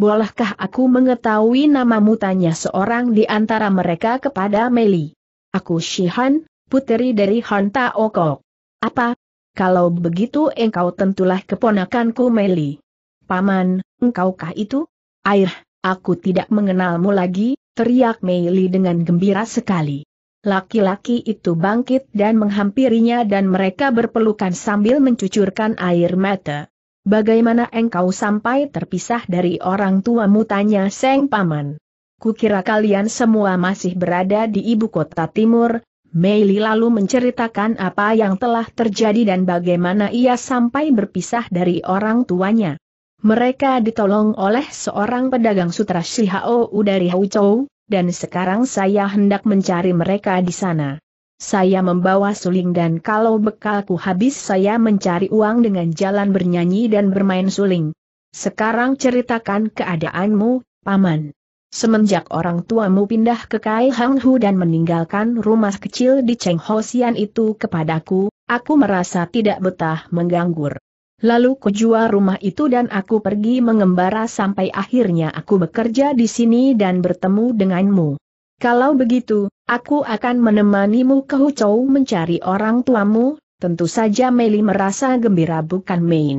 Bolehkah aku mengetahui nama mutanya seorang di antara mereka kepada Meli? Aku Shihan, puteri dari Hanta Okok. Apa? Kalau begitu engkau tentulah keponakanku Meli. Paman, engkaukah itu? Air, aku tidak mengenalmu lagi, teriak Meli dengan gembira sekali. Laki-laki itu bangkit dan menghampirinya dan mereka berpelukan sambil mencucurkan air mata. Bagaimana engkau sampai terpisah dari orang tuamu tanya Seng Paman. Kukira kalian semua masih berada di ibu kota timur, Meili lalu menceritakan apa yang telah terjadi dan bagaimana ia sampai berpisah dari orang tuanya. Mereka ditolong oleh seorang pedagang sutra Shihao dari Hauchou, dan sekarang saya hendak mencari mereka di sana. Saya membawa suling dan kalau bekalku habis saya mencari uang dengan jalan bernyanyi dan bermain suling. Sekarang ceritakan keadaanmu, Paman. Semenjak orang tuamu pindah ke Kai Hang Hu dan meninggalkan rumah kecil di Cheng Ho Xian itu kepadaku, aku merasa tidak betah mengganggur. Lalu kujual rumah itu dan aku pergi mengembara sampai akhirnya aku bekerja di sini dan bertemu denganmu. Kalau begitu, aku akan menemanimu ke Hucou mencari orang tuamu, tentu saja Meli merasa gembira bukan main.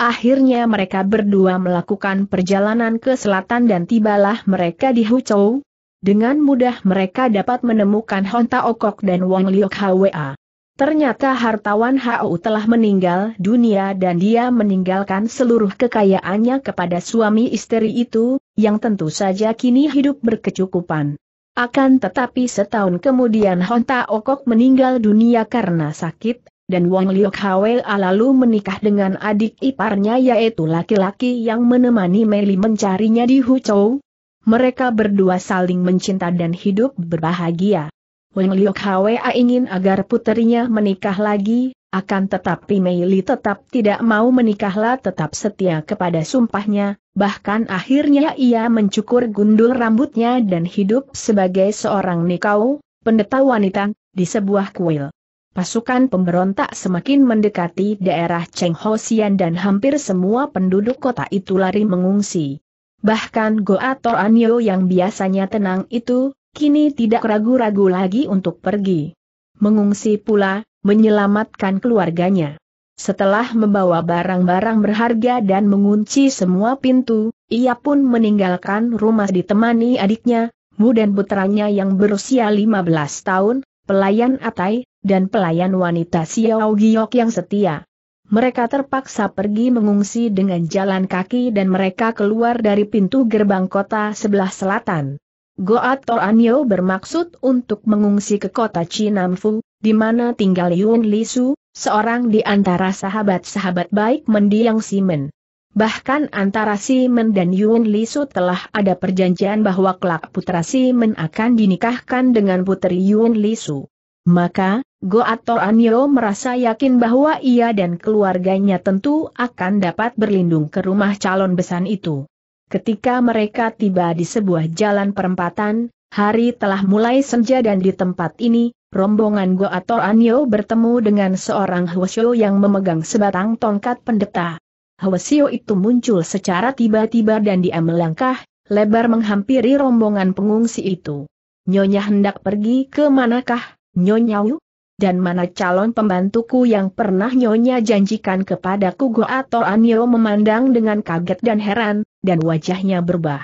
Akhirnya mereka berdua melakukan perjalanan ke selatan dan tibalah mereka di Hucou. Dengan mudah mereka dapat menemukan Honta Okok dan Wong Liok Hwa. Ternyata hartawan Hau telah meninggal dunia dan dia meninggalkan seluruh kekayaannya kepada suami istri itu, yang tentu saja kini hidup berkecukupan. Akan tetapi setahun kemudian Honta Okok meninggal dunia karena sakit, dan Wong Liok Hwe lalu menikah dengan adik iparnya yaitu laki-laki yang menemani Meli mencarinya di Huchou. Mereka berdua saling mencinta dan hidup berbahagia. Wen Liu Kwa ingin agar puterinya menikah lagi, akan tetapi Mei Li tetap tidak mau menikahlah tetap setia kepada sumpahnya, bahkan akhirnya ia mencukur gundul rambutnya dan hidup sebagai seorang nikau, pendeta wanita, di sebuah kuil. Pasukan pemberontak semakin mendekati daerah Cheng Ho Xian dan hampir semua penduduk kota itu lari mengungsi. Bahkan Goa Toranyo yang biasanya tenang itu, kini tidak ragu-ragu lagi untuk pergi. Mengungsi pula, menyelamatkan keluarganya. Setelah membawa barang-barang berharga dan mengunci semua pintu, ia pun meninggalkan rumah ditemani adiknya, Mu dan putranya yang berusia 15 tahun, pelayan Atai, dan pelayan wanita Xiao Giok yang setia. Mereka terpaksa pergi mengungsi dengan jalan kaki dan mereka keluar dari pintu gerbang kota sebelah selatan. Goat Toranyo bermaksud untuk mengungsi ke kota Chinamfu, di mana tinggal Yun Lisu, seorang di antara sahabat-sahabat baik mendiang Simen. Bahkan antara Simen dan Yun Lisu telah ada perjanjian bahwa kelak putra Simen akan dinikahkan dengan putri Yun Lisu. Maka, Goat Toranyo merasa yakin bahwa ia dan keluarganya tentu akan dapat berlindung ke rumah calon besan itu. Ketika mereka tiba di sebuah jalan perempatan, hari telah mulai senja dan di tempat ini, rombongan Go atau Anyo bertemu dengan seorang Hwasyo yang memegang sebatang tongkat pendeta. Hwasyo itu muncul secara tiba-tiba dan dia melangkah, lebar menghampiri rombongan pengungsi itu. Nyonya hendak pergi ke manakah, Nyonya Wu? Dan mana calon pembantuku yang pernah Nyonya janjikan kepadaku Go atau Anyo memandang dengan kaget dan heran, dan wajahnya berubah.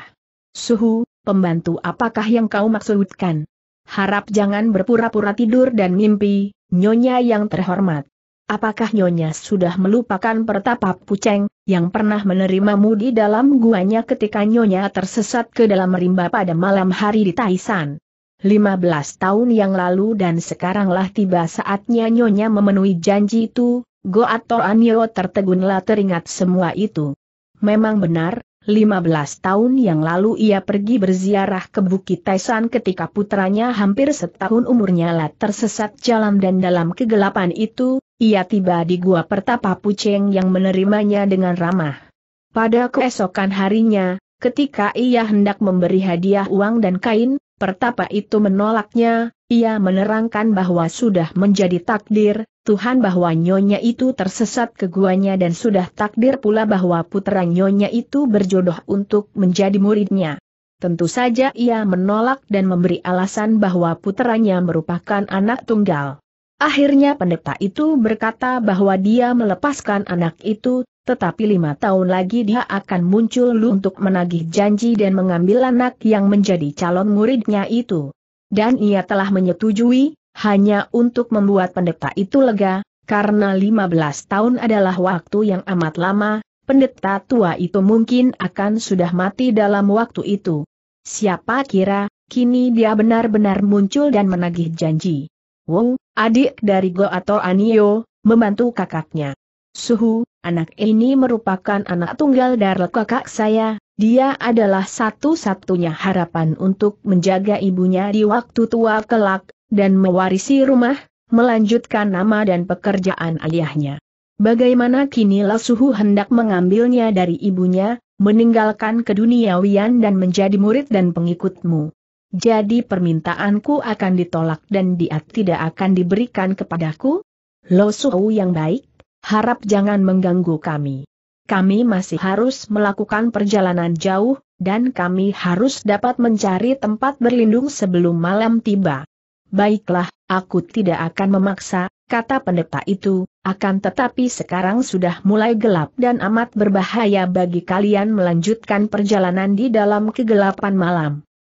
Suhu, pembantu apakah yang kau maksudkan? Harap jangan berpura-pura tidur dan mimpi, nyonya yang terhormat. Apakah nyonya sudah melupakan pertapa puceng, yang pernah menerimamu di dalam guanya ketika nyonya tersesat ke dalam rimba pada malam hari di Taisan? 15 tahun yang lalu dan sekaranglah tiba saatnya nyonya memenuhi janji itu, Goat Anio tertegunlah teringat semua itu. Memang benar, 15 tahun yang lalu ia pergi berziarah ke Bukit Taisan ketika putranya hampir setahun umurnya lah tersesat jalan dan dalam kegelapan itu, ia tiba di gua pertapa Puceng yang menerimanya dengan ramah. Pada keesokan harinya, ketika ia hendak memberi hadiah uang dan kain, Pertapa itu menolaknya, ia menerangkan bahwa sudah menjadi takdir, Tuhan bahwa nyonya itu tersesat ke guanya dan sudah takdir pula bahwa putra nyonya itu berjodoh untuk menjadi muridnya. Tentu saja ia menolak dan memberi alasan bahwa putranya merupakan anak tunggal. Akhirnya pendeta itu berkata bahwa dia melepaskan anak itu, tetapi lima tahun lagi dia akan muncul lu untuk menagih janji dan mengambil anak yang menjadi calon muridnya itu. Dan ia telah menyetujui, hanya untuk membuat pendeta itu lega, karena lima belas tahun adalah waktu yang amat lama, pendeta tua itu mungkin akan sudah mati dalam waktu itu. Siapa kira, kini dia benar-benar muncul dan menagih janji. Wong, adik dari Go atau Anio, membantu kakaknya. Suhu, anak ini merupakan anak tunggal dari kakak saya, dia adalah satu-satunya harapan untuk menjaga ibunya di waktu tua kelak, dan mewarisi rumah, melanjutkan nama dan pekerjaan ayahnya. Bagaimana kini Suhu hendak mengambilnya dari ibunya, meninggalkan keduniawian dan menjadi murid dan pengikutmu. Jadi permintaanku akan ditolak dan dia tidak akan diberikan kepadaku? Lo Suhu yang baik, Harap jangan mengganggu kami. Kami masih harus melakukan perjalanan jauh, dan kami harus dapat mencari tempat berlindung sebelum malam tiba. Baiklah, aku tidak akan memaksa, kata pendeta itu, akan tetapi sekarang sudah mulai gelap dan amat berbahaya bagi kalian melanjutkan perjalanan di dalam kegelapan malam.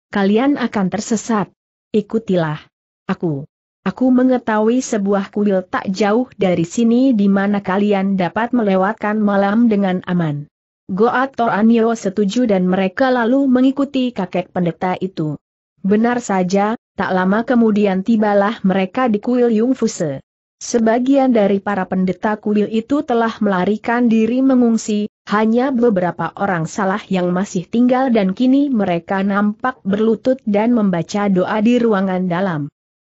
Kalian akan tersesat. Ikutilah aku. Aku mengetahui sebuah kuil tak jauh dari sini di mana kalian dapat melewatkan malam dengan aman. Goat Toranio setuju dan mereka lalu mengikuti kakek pendeta itu. Benar saja, tak lama kemudian tibalah mereka di kuil Yungfuse. Sebagian dari para pendeta kuil itu telah melarikan diri mengungsi, hanya beberapa orang salah yang masih tinggal dan kini mereka nampak berlutut dan membaca doa di ruangan dalam.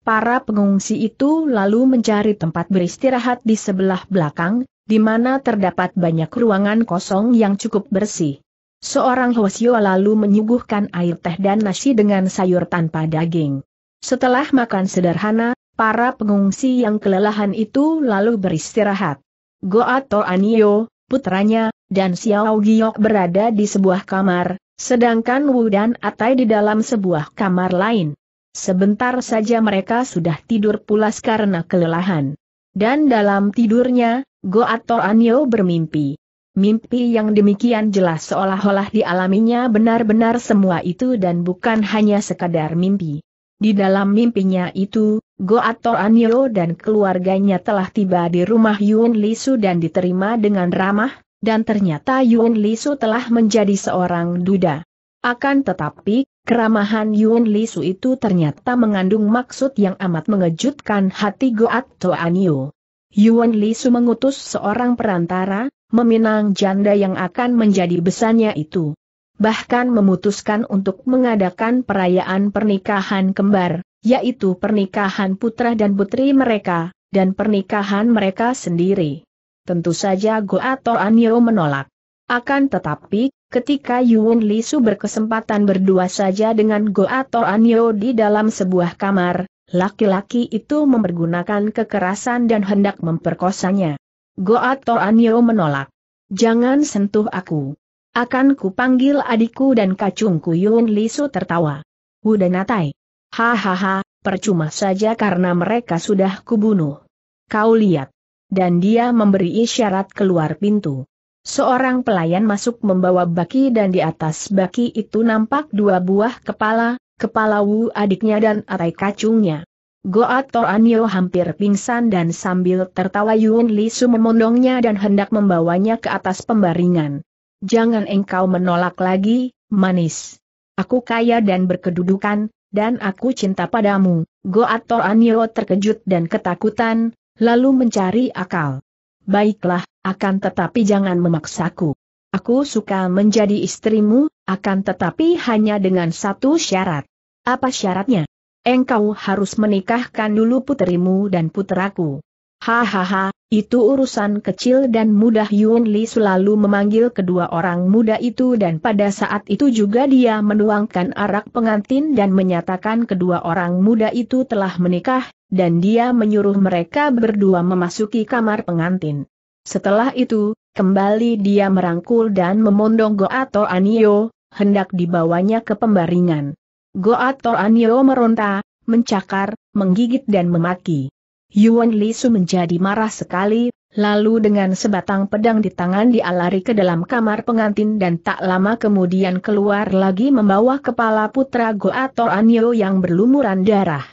Para pengungsi itu lalu mencari tempat beristirahat di sebelah belakang, di mana terdapat banyak ruangan kosong yang cukup bersih. Seorang Hwasyo lalu menyuguhkan air teh dan nasi dengan sayur tanpa daging. Setelah makan sederhana, para pengungsi yang kelelahan itu lalu beristirahat. Goa Anio, putranya, dan Xiao Giok berada di sebuah kamar, sedangkan Wu dan Atai di dalam sebuah kamar lain. Sebentar saja mereka sudah tidur pulas karena kelelahan. Dan dalam tidurnya, Go atau Anyo bermimpi. Mimpi yang demikian jelas seolah-olah dialaminya benar-benar semua itu dan bukan hanya sekadar mimpi. Di dalam mimpinya itu, Go atau Anyo dan keluarganya telah tiba di rumah Yun Lisu dan diterima dengan ramah, dan ternyata Yun Lisu telah menjadi seorang duda. Akan tetapi, Keramahan Yun Su itu ternyata mengandung maksud yang amat mengejutkan hati Goat Yu. Yuan Li Su mengutus seorang perantara, meminang janda yang akan menjadi besarnya itu. Bahkan memutuskan untuk mengadakan perayaan pernikahan kembar, yaitu pernikahan putra dan putri mereka, dan pernikahan mereka sendiri. Tentu saja Goa Toanyo menolak. Akan tetapi, ketika Yuan Lisu berkesempatan berdua saja dengan Goa Anyo di dalam sebuah kamar, laki-laki itu mempergunakan kekerasan dan hendak memperkosanya. Goa Anyo menolak. Jangan sentuh aku. Akan kupanggil adikku dan kacungku Yuan Lisu tertawa. Wudanatai. Hahaha, percuma saja karena mereka sudah kubunuh. Kau lihat. Dan dia memberi isyarat keluar pintu. Seorang pelayan masuk membawa baki dan di atas baki itu nampak dua buah kepala, kepala Wu adiknya dan arai kacungnya. Goat Toranio hampir pingsan dan sambil tertawa Yun Lisu memondongnya dan hendak membawanya ke atas pembaringan. Jangan engkau menolak lagi, manis. Aku kaya dan berkedudukan, dan aku cinta padamu. Goat Toranio terkejut dan ketakutan, lalu mencari akal. Baiklah, akan tetapi jangan memaksaku. Aku suka menjadi istrimu, akan tetapi hanya dengan satu syarat. Apa syaratnya? Engkau harus menikahkan dulu putrimu dan puteraku. Hahaha, itu urusan kecil dan mudah Yun Li selalu memanggil kedua orang muda itu dan pada saat itu juga dia menuangkan arak pengantin dan menyatakan kedua orang muda itu telah menikah, dan dia menyuruh mereka berdua memasuki kamar pengantin. Setelah itu, kembali dia merangkul dan memondong Goato Anio, hendak dibawanya ke pembaringan. Goato Anio meronta, mencakar, menggigit dan memaki. Yuan su menjadi marah sekali, lalu dengan sebatang pedang di tangan dia lari ke dalam kamar pengantin dan tak lama kemudian keluar lagi membawa kepala putra Goato Anio yang berlumuran darah.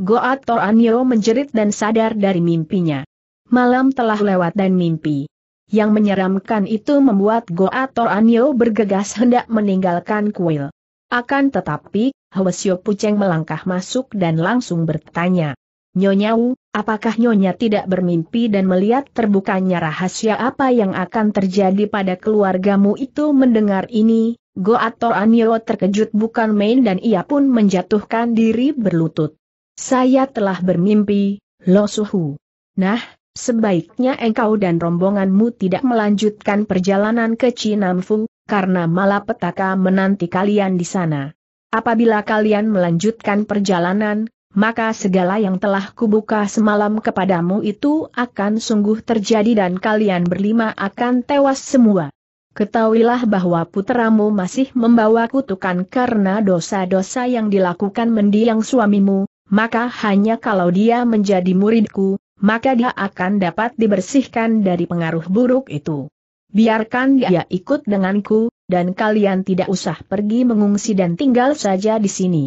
Goato Anio menjerit dan sadar dari mimpinya. Malam telah lewat dan mimpi yang menyeramkan itu membuat Goa Toranyo bergegas hendak meninggalkan kuil. Akan tetapi, Hwesyo Puceng melangkah masuk dan langsung bertanya. Nyonya apakah Nyonya tidak bermimpi dan melihat terbukanya rahasia apa yang akan terjadi pada keluargamu itu mendengar ini? Goa Toranyo terkejut bukan main dan ia pun menjatuhkan diri berlutut. Saya telah bermimpi, Lo Suhu. Nah, Sebaiknya engkau dan rombonganmu tidak melanjutkan perjalanan ke Chinamfu, karena malapetaka menanti kalian di sana. Apabila kalian melanjutkan perjalanan, maka segala yang telah kubuka semalam kepadamu itu akan sungguh terjadi dan kalian berlima akan tewas semua. Ketahuilah bahwa putramu masih membawa kutukan karena dosa-dosa yang dilakukan mendiang suamimu, maka hanya kalau dia menjadi muridku, maka dia akan dapat dibersihkan dari pengaruh buruk itu. Biarkan dia ikut denganku, dan kalian tidak usah pergi mengungsi dan tinggal saja di sini.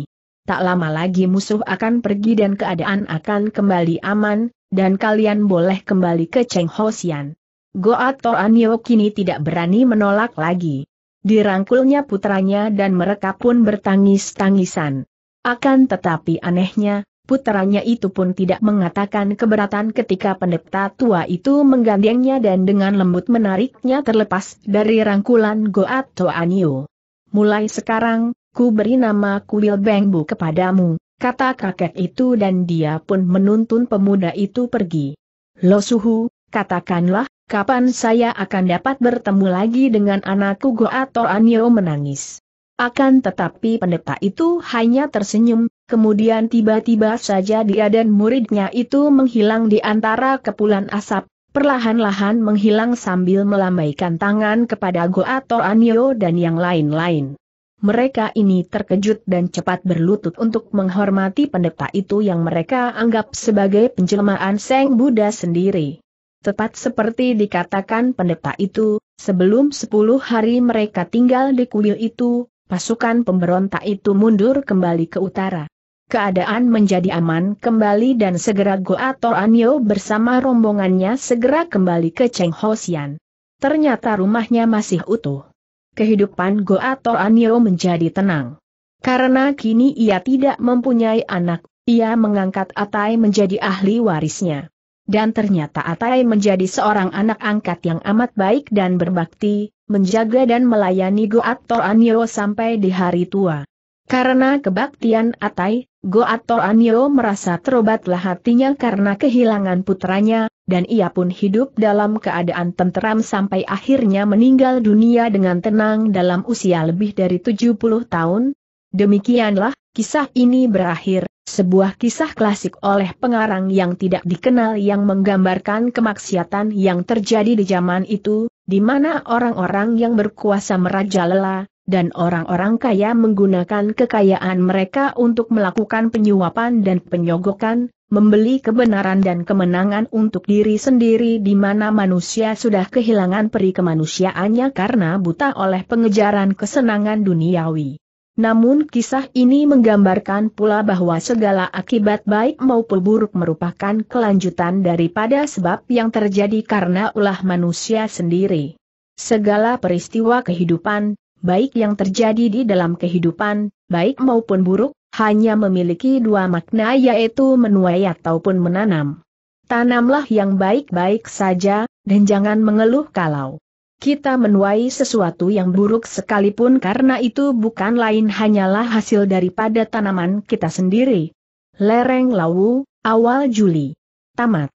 Tak lama lagi musuh akan pergi dan keadaan akan kembali aman, dan kalian boleh kembali ke Cheng Goa Goat Toranyo kini tidak berani menolak lagi. Dirangkulnya putranya dan mereka pun bertangis-tangisan. Akan tetapi anehnya, Putranya itu pun tidak mengatakan keberatan ketika pendeta tua itu menggandengnya dan dengan lembut menariknya terlepas dari rangkulan Goat Anio. Mulai sekarang, ku beri nama kuil Bengbu kepadamu, kata kakek itu dan dia pun menuntun pemuda itu pergi. Lo suhu, katakanlah, kapan saya akan dapat bertemu lagi dengan anakku Goat Anio menangis. Akan tetapi pendeta itu hanya tersenyum, kemudian tiba-tiba saja dia dan muridnya itu menghilang di antara kepulan asap, perlahan-lahan menghilang sambil melambaikan tangan kepada Goato Anyo dan yang lain-lain. Mereka ini terkejut dan cepat berlutut untuk menghormati pendeta itu yang mereka anggap sebagai penjelmaan Seng Buddha sendiri. Tepat seperti dikatakan pendeta itu, sebelum 10 hari mereka tinggal di kuil itu, pasukan pemberontak itu mundur kembali ke utara keadaan menjadi aman kembali dan segera Goator Anyo bersama rombongannya segera kembali ke Cheng Hosian. Ternyata rumahnya masih utuh. Kehidupan Goator Anyo menjadi tenang. Karena kini ia tidak mempunyai anak, ia mengangkat Atai menjadi ahli warisnya. Dan ternyata Atai menjadi seorang anak angkat yang amat baik dan berbakti, menjaga dan melayani Goator Anyo sampai di hari tua. Karena kebaktian Atai, Goat Anyo merasa terobatlah hatinya karena kehilangan putranya, dan ia pun hidup dalam keadaan tenteram sampai akhirnya meninggal dunia dengan tenang dalam usia lebih dari 70 tahun. Demikianlah, kisah ini berakhir, sebuah kisah klasik oleh pengarang yang tidak dikenal yang menggambarkan kemaksiatan yang terjadi di zaman itu, di mana orang-orang yang berkuasa merajalela, dan orang-orang kaya menggunakan kekayaan mereka untuk melakukan penyuapan dan penyogokan, membeli kebenaran dan kemenangan untuk diri sendiri di mana manusia sudah kehilangan peri kemanusiaannya karena buta oleh pengejaran kesenangan duniawi. Namun kisah ini menggambarkan pula bahwa segala akibat baik maupun buruk merupakan kelanjutan daripada sebab yang terjadi karena ulah manusia sendiri. Segala peristiwa kehidupan, baik yang terjadi di dalam kehidupan, baik maupun buruk, hanya memiliki dua makna yaitu menuai ataupun menanam. Tanamlah yang baik-baik saja, dan jangan mengeluh kalau kita menuai sesuatu yang buruk sekalipun karena itu bukan lain hanyalah hasil daripada tanaman kita sendiri. Lereng Lawu, awal Juli. Tamat.